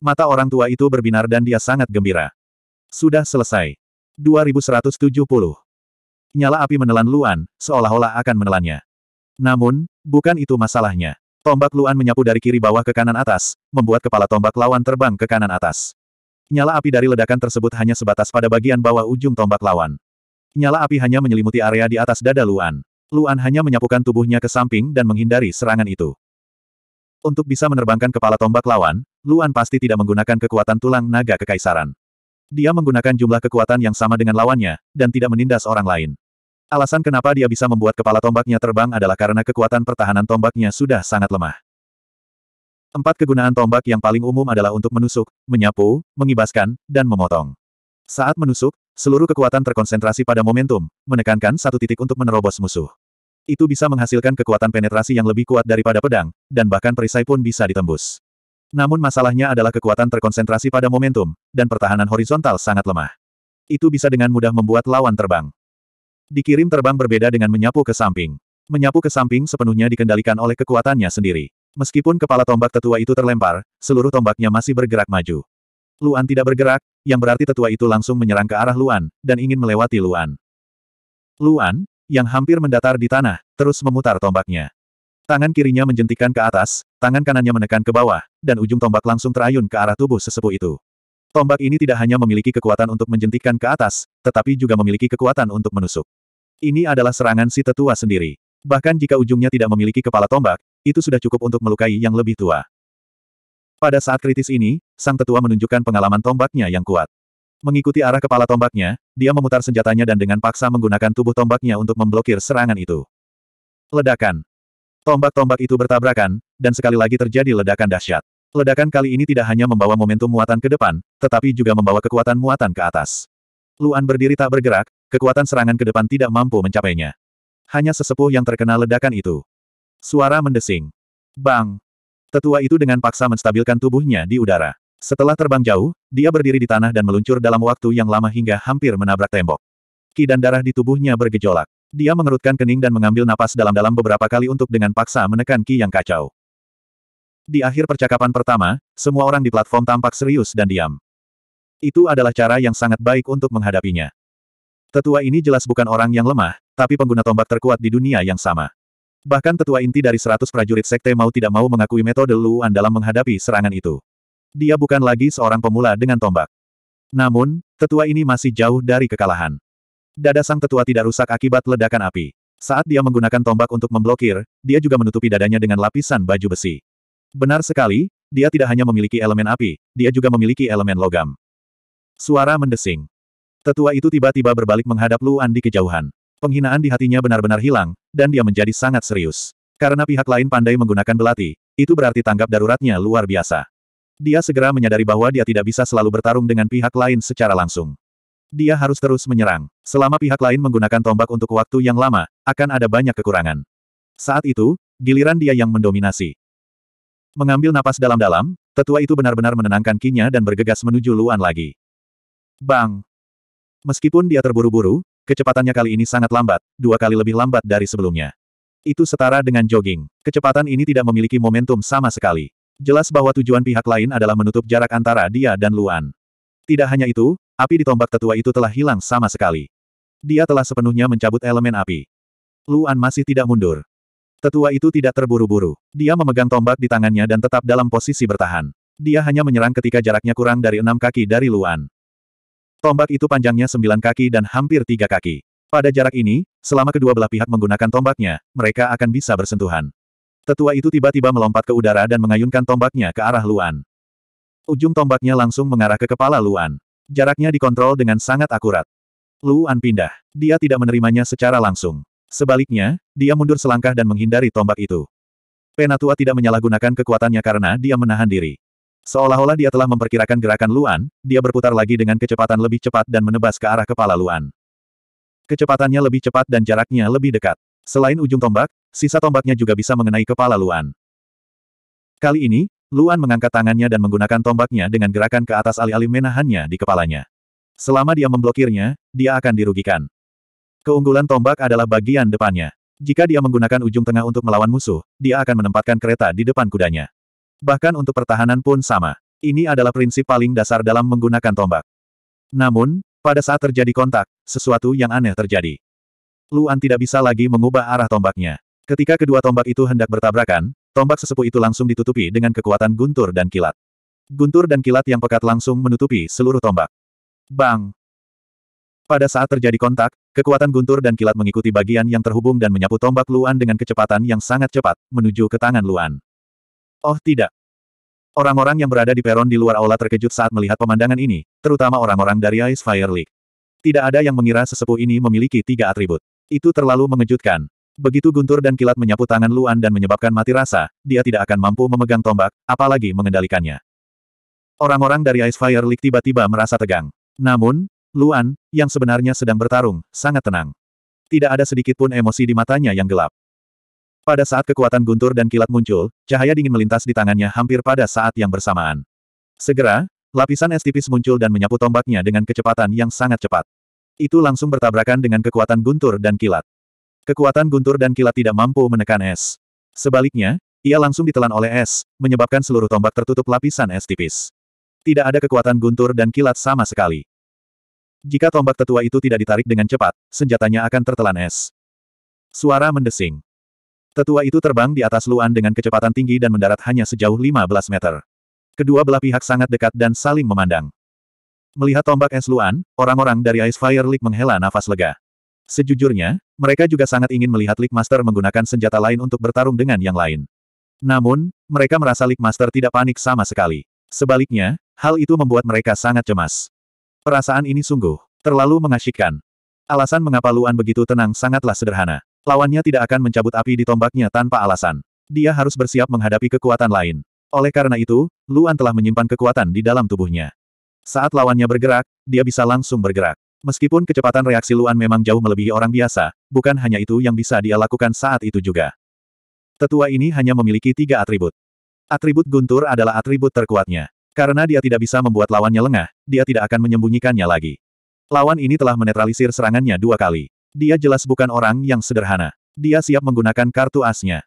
Mata orang tua itu berbinar dan dia sangat gembira. Sudah selesai. 2170. Nyala api menelan Luan, seolah-olah akan menelannya. Namun, bukan itu masalahnya. Tombak Luan menyapu dari kiri bawah ke kanan atas, membuat kepala tombak lawan terbang ke kanan atas. Nyala api dari ledakan tersebut hanya sebatas pada bagian bawah ujung tombak lawan. Nyala api hanya menyelimuti area di atas dada Luan. Luan hanya menyapukan tubuhnya ke samping dan menghindari serangan itu. Untuk bisa menerbangkan kepala tombak lawan, Luan pasti tidak menggunakan kekuatan tulang naga kekaisaran. Dia menggunakan jumlah kekuatan yang sama dengan lawannya, dan tidak menindas orang lain. Alasan kenapa dia bisa membuat kepala tombaknya terbang adalah karena kekuatan pertahanan tombaknya sudah sangat lemah. Empat kegunaan tombak yang paling umum adalah untuk menusuk, menyapu, mengibaskan, dan memotong. Saat menusuk, seluruh kekuatan terkonsentrasi pada momentum, menekankan satu titik untuk menerobos musuh. Itu bisa menghasilkan kekuatan penetrasi yang lebih kuat daripada pedang, dan bahkan perisai pun bisa ditembus. Namun masalahnya adalah kekuatan terkonsentrasi pada momentum, dan pertahanan horizontal sangat lemah. Itu bisa dengan mudah membuat lawan terbang. Dikirim terbang berbeda dengan menyapu ke samping. Menyapu ke samping sepenuhnya dikendalikan oleh kekuatannya sendiri. Meskipun kepala tombak tetua itu terlempar, seluruh tombaknya masih bergerak maju. Luan tidak bergerak, yang berarti tetua itu langsung menyerang ke arah Luan, dan ingin melewati Luan. Luan, yang hampir mendatar di tanah, terus memutar tombaknya. Tangan kirinya menjentikan ke atas, tangan kanannya menekan ke bawah, dan ujung tombak langsung terayun ke arah tubuh sesepuh itu. Tombak ini tidak hanya memiliki kekuatan untuk menjentikkan ke atas, tetapi juga memiliki kekuatan untuk menusuk. Ini adalah serangan si tetua sendiri. Bahkan jika ujungnya tidak memiliki kepala tombak, itu sudah cukup untuk melukai yang lebih tua. Pada saat kritis ini, sang tetua menunjukkan pengalaman tombaknya yang kuat. Mengikuti arah kepala tombaknya, dia memutar senjatanya dan dengan paksa menggunakan tubuh tombaknya untuk memblokir serangan itu. Ledakan. Tombak-tombak itu bertabrakan, dan sekali lagi terjadi ledakan dahsyat. Ledakan kali ini tidak hanya membawa momentum muatan ke depan, tetapi juga membawa kekuatan muatan ke atas. Luan berdiri tak bergerak, kekuatan serangan ke depan tidak mampu mencapainya. Hanya sesepuh yang terkena ledakan itu. Suara mendesing. Bang! Tetua itu dengan paksa menstabilkan tubuhnya di udara. Setelah terbang jauh, dia berdiri di tanah dan meluncur dalam waktu yang lama hingga hampir menabrak tembok. Ki dan darah di tubuhnya bergejolak. Dia mengerutkan kening dan mengambil napas dalam-dalam beberapa kali untuk dengan paksa menekan Ki yang kacau. Di akhir percakapan pertama, semua orang di platform tampak serius dan diam. Itu adalah cara yang sangat baik untuk menghadapinya. Tetua ini jelas bukan orang yang lemah, tapi pengguna tombak terkuat di dunia yang sama. Bahkan tetua inti dari 100 prajurit sekte mau tidak mau mengakui metode Luan dalam menghadapi serangan itu. Dia bukan lagi seorang pemula dengan tombak. Namun, tetua ini masih jauh dari kekalahan. Dada sang tetua tidak rusak akibat ledakan api. Saat dia menggunakan tombak untuk memblokir, dia juga menutupi dadanya dengan lapisan baju besi. Benar sekali, dia tidak hanya memiliki elemen api, dia juga memiliki elemen logam. Suara mendesing. Tetua itu tiba-tiba berbalik menghadap Luan di kejauhan. Penghinaan di hatinya benar-benar hilang, dan dia menjadi sangat serius. Karena pihak lain pandai menggunakan belati, itu berarti tanggap daruratnya luar biasa. Dia segera menyadari bahwa dia tidak bisa selalu bertarung dengan pihak lain secara langsung. Dia harus terus menyerang. Selama pihak lain menggunakan tombak untuk waktu yang lama, akan ada banyak kekurangan. Saat itu, giliran dia yang mendominasi. Mengambil napas dalam-dalam, tetua itu benar-benar menenangkan kinya dan bergegas menuju Luan lagi. Bang! Meskipun dia terburu-buru, kecepatannya kali ini sangat lambat, dua kali lebih lambat dari sebelumnya. Itu setara dengan jogging. Kecepatan ini tidak memiliki momentum sama sekali. Jelas bahwa tujuan pihak lain adalah menutup jarak antara dia dan Luan. Tidak hanya itu, api di tombak tetua itu telah hilang sama sekali. Dia telah sepenuhnya mencabut elemen api. Luan masih tidak mundur. Tetua itu tidak terburu-buru. Dia memegang tombak di tangannya dan tetap dalam posisi bertahan. Dia hanya menyerang ketika jaraknya kurang dari enam kaki dari Luan. Tombak itu panjangnya sembilan kaki dan hampir tiga kaki. Pada jarak ini, selama kedua belah pihak menggunakan tombaknya, mereka akan bisa bersentuhan. Tetua itu tiba-tiba melompat ke udara dan mengayunkan tombaknya ke arah Luan. Ujung tombaknya langsung mengarah ke kepala Luan. Jaraknya dikontrol dengan sangat akurat. Luan pindah. Dia tidak menerimanya secara langsung. Sebaliknya, dia mundur selangkah dan menghindari tombak itu. Penatua tidak menyalahgunakan kekuatannya karena dia menahan diri. Seolah-olah dia telah memperkirakan gerakan Luan, dia berputar lagi dengan kecepatan lebih cepat dan menebas ke arah kepala Luan. Kecepatannya lebih cepat dan jaraknya lebih dekat. Selain ujung tombak, sisa tombaknya juga bisa mengenai kepala Luan. Kali ini, Luan mengangkat tangannya dan menggunakan tombaknya dengan gerakan ke atas alih-alih menahannya di kepalanya. Selama dia memblokirnya, dia akan dirugikan. Keunggulan tombak adalah bagian depannya. Jika dia menggunakan ujung tengah untuk melawan musuh, dia akan menempatkan kereta di depan kudanya. Bahkan untuk pertahanan pun sama. Ini adalah prinsip paling dasar dalam menggunakan tombak. Namun, pada saat terjadi kontak, sesuatu yang aneh terjadi. Luan tidak bisa lagi mengubah arah tombaknya. Ketika kedua tombak itu hendak bertabrakan, tombak sesepuh itu langsung ditutupi dengan kekuatan guntur dan kilat. Guntur dan kilat yang pekat langsung menutupi seluruh tombak. Bang! Pada saat terjadi kontak, kekuatan guntur dan kilat mengikuti bagian yang terhubung dan menyapu tombak Luan dengan kecepatan yang sangat cepat, menuju ke tangan Luan. Oh tidak. Orang-orang yang berada di peron di luar aula terkejut saat melihat pemandangan ini, terutama orang-orang dari Ice Fire League. Tidak ada yang mengira sesepuh ini memiliki tiga atribut. Itu terlalu mengejutkan. Begitu guntur dan kilat menyapu tangan Luan dan menyebabkan mati rasa, dia tidak akan mampu memegang tombak, apalagi mengendalikannya. Orang-orang dari Ice Fire League tiba-tiba merasa tegang. Namun, Luan, yang sebenarnya sedang bertarung, sangat tenang. Tidak ada sedikit pun emosi di matanya yang gelap. Pada saat kekuatan guntur dan kilat muncul, cahaya dingin melintas di tangannya hampir pada saat yang bersamaan. Segera, lapisan es tipis muncul dan menyapu tombaknya dengan kecepatan yang sangat cepat. Itu langsung bertabrakan dengan kekuatan guntur dan kilat. Kekuatan guntur dan kilat tidak mampu menekan es. Sebaliknya, ia langsung ditelan oleh es, menyebabkan seluruh tombak tertutup lapisan es tipis. Tidak ada kekuatan guntur dan kilat sama sekali. Jika tombak tetua itu tidak ditarik dengan cepat, senjatanya akan tertelan es. Suara mendesing. Tetua itu terbang di atas Luan dengan kecepatan tinggi dan mendarat hanya sejauh 15 meter. Kedua belah pihak sangat dekat dan saling memandang. Melihat tombak es Luan, orang-orang dari Ice Fire League menghela nafas lega. Sejujurnya, mereka juga sangat ingin melihat League Master menggunakan senjata lain untuk bertarung dengan yang lain. Namun, mereka merasa League Master tidak panik sama sekali. Sebaliknya, hal itu membuat mereka sangat cemas. Perasaan ini sungguh terlalu mengasyikkan. Alasan mengapa Luan begitu tenang sangatlah sederhana. Lawannya tidak akan mencabut api di tombaknya tanpa alasan. Dia harus bersiap menghadapi kekuatan lain. Oleh karena itu, Luan telah menyimpan kekuatan di dalam tubuhnya. Saat lawannya bergerak, dia bisa langsung bergerak. Meskipun kecepatan reaksi Luan memang jauh melebihi orang biasa, bukan hanya itu yang bisa dia lakukan saat itu juga. Tetua ini hanya memiliki tiga atribut. Atribut guntur adalah atribut terkuatnya. Karena dia tidak bisa membuat lawannya lengah, dia tidak akan menyembunyikannya lagi. Lawan ini telah menetralisir serangannya dua kali. Dia jelas bukan orang yang sederhana. Dia siap menggunakan kartu asnya.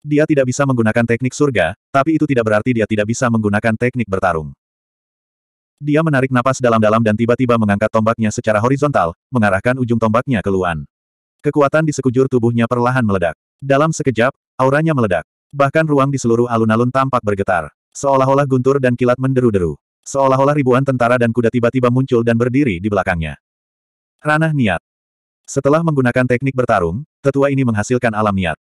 Dia tidak bisa menggunakan teknik surga, tapi itu tidak berarti dia tidak bisa menggunakan teknik bertarung. Dia menarik napas dalam-dalam dan tiba-tiba mengangkat tombaknya secara horizontal, mengarahkan ujung tombaknya ke Luan. Kekuatan di sekujur tubuhnya perlahan meledak. Dalam sekejap, auranya meledak. Bahkan ruang di seluruh alun-alun tampak bergetar. Seolah-olah guntur dan kilat menderu-deru. Seolah-olah ribuan tentara dan kuda tiba-tiba muncul dan berdiri di belakangnya. Ranah niat. Setelah menggunakan teknik bertarung, tetua ini menghasilkan alam niat.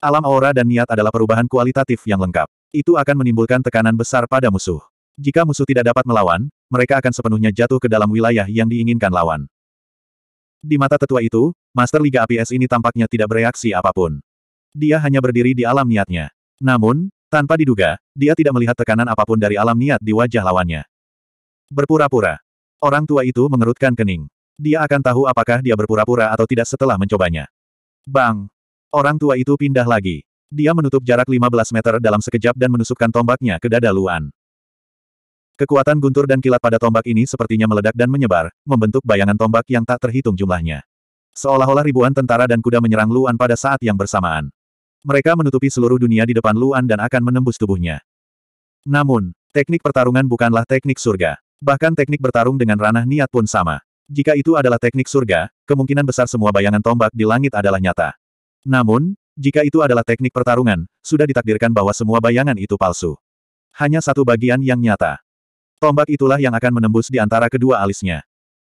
Alam aura dan niat adalah perubahan kualitatif yang lengkap. Itu akan menimbulkan tekanan besar pada musuh. Jika musuh tidak dapat melawan, mereka akan sepenuhnya jatuh ke dalam wilayah yang diinginkan lawan. Di mata tetua itu, Master Liga APS ini tampaknya tidak bereaksi apapun. Dia hanya berdiri di alam niatnya. Namun, tanpa diduga, dia tidak melihat tekanan apapun dari alam niat di wajah lawannya. Berpura-pura. Orang tua itu mengerutkan kening. Dia akan tahu apakah dia berpura-pura atau tidak setelah mencobanya. Bang! Orang tua itu pindah lagi. Dia menutup jarak 15 meter dalam sekejap dan menusukkan tombaknya ke dada Luan. Kekuatan guntur dan kilat pada tombak ini sepertinya meledak dan menyebar, membentuk bayangan tombak yang tak terhitung jumlahnya. Seolah-olah ribuan tentara dan kuda menyerang Luan pada saat yang bersamaan. Mereka menutupi seluruh dunia di depan Luan dan akan menembus tubuhnya. Namun, teknik pertarungan bukanlah teknik surga. Bahkan teknik bertarung dengan ranah niat pun sama. Jika itu adalah teknik surga, kemungkinan besar semua bayangan tombak di langit adalah nyata. Namun, jika itu adalah teknik pertarungan, sudah ditakdirkan bahwa semua bayangan itu palsu. Hanya satu bagian yang nyata. Tombak itulah yang akan menembus di antara kedua alisnya.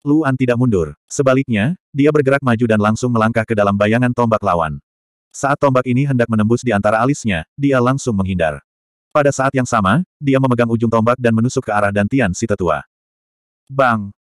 Luan tidak mundur. Sebaliknya, dia bergerak maju dan langsung melangkah ke dalam bayangan tombak lawan. Saat tombak ini hendak menembus di antara alisnya, dia langsung menghindar. Pada saat yang sama, dia memegang ujung tombak dan menusuk ke arah Dantian si tetua. Bang!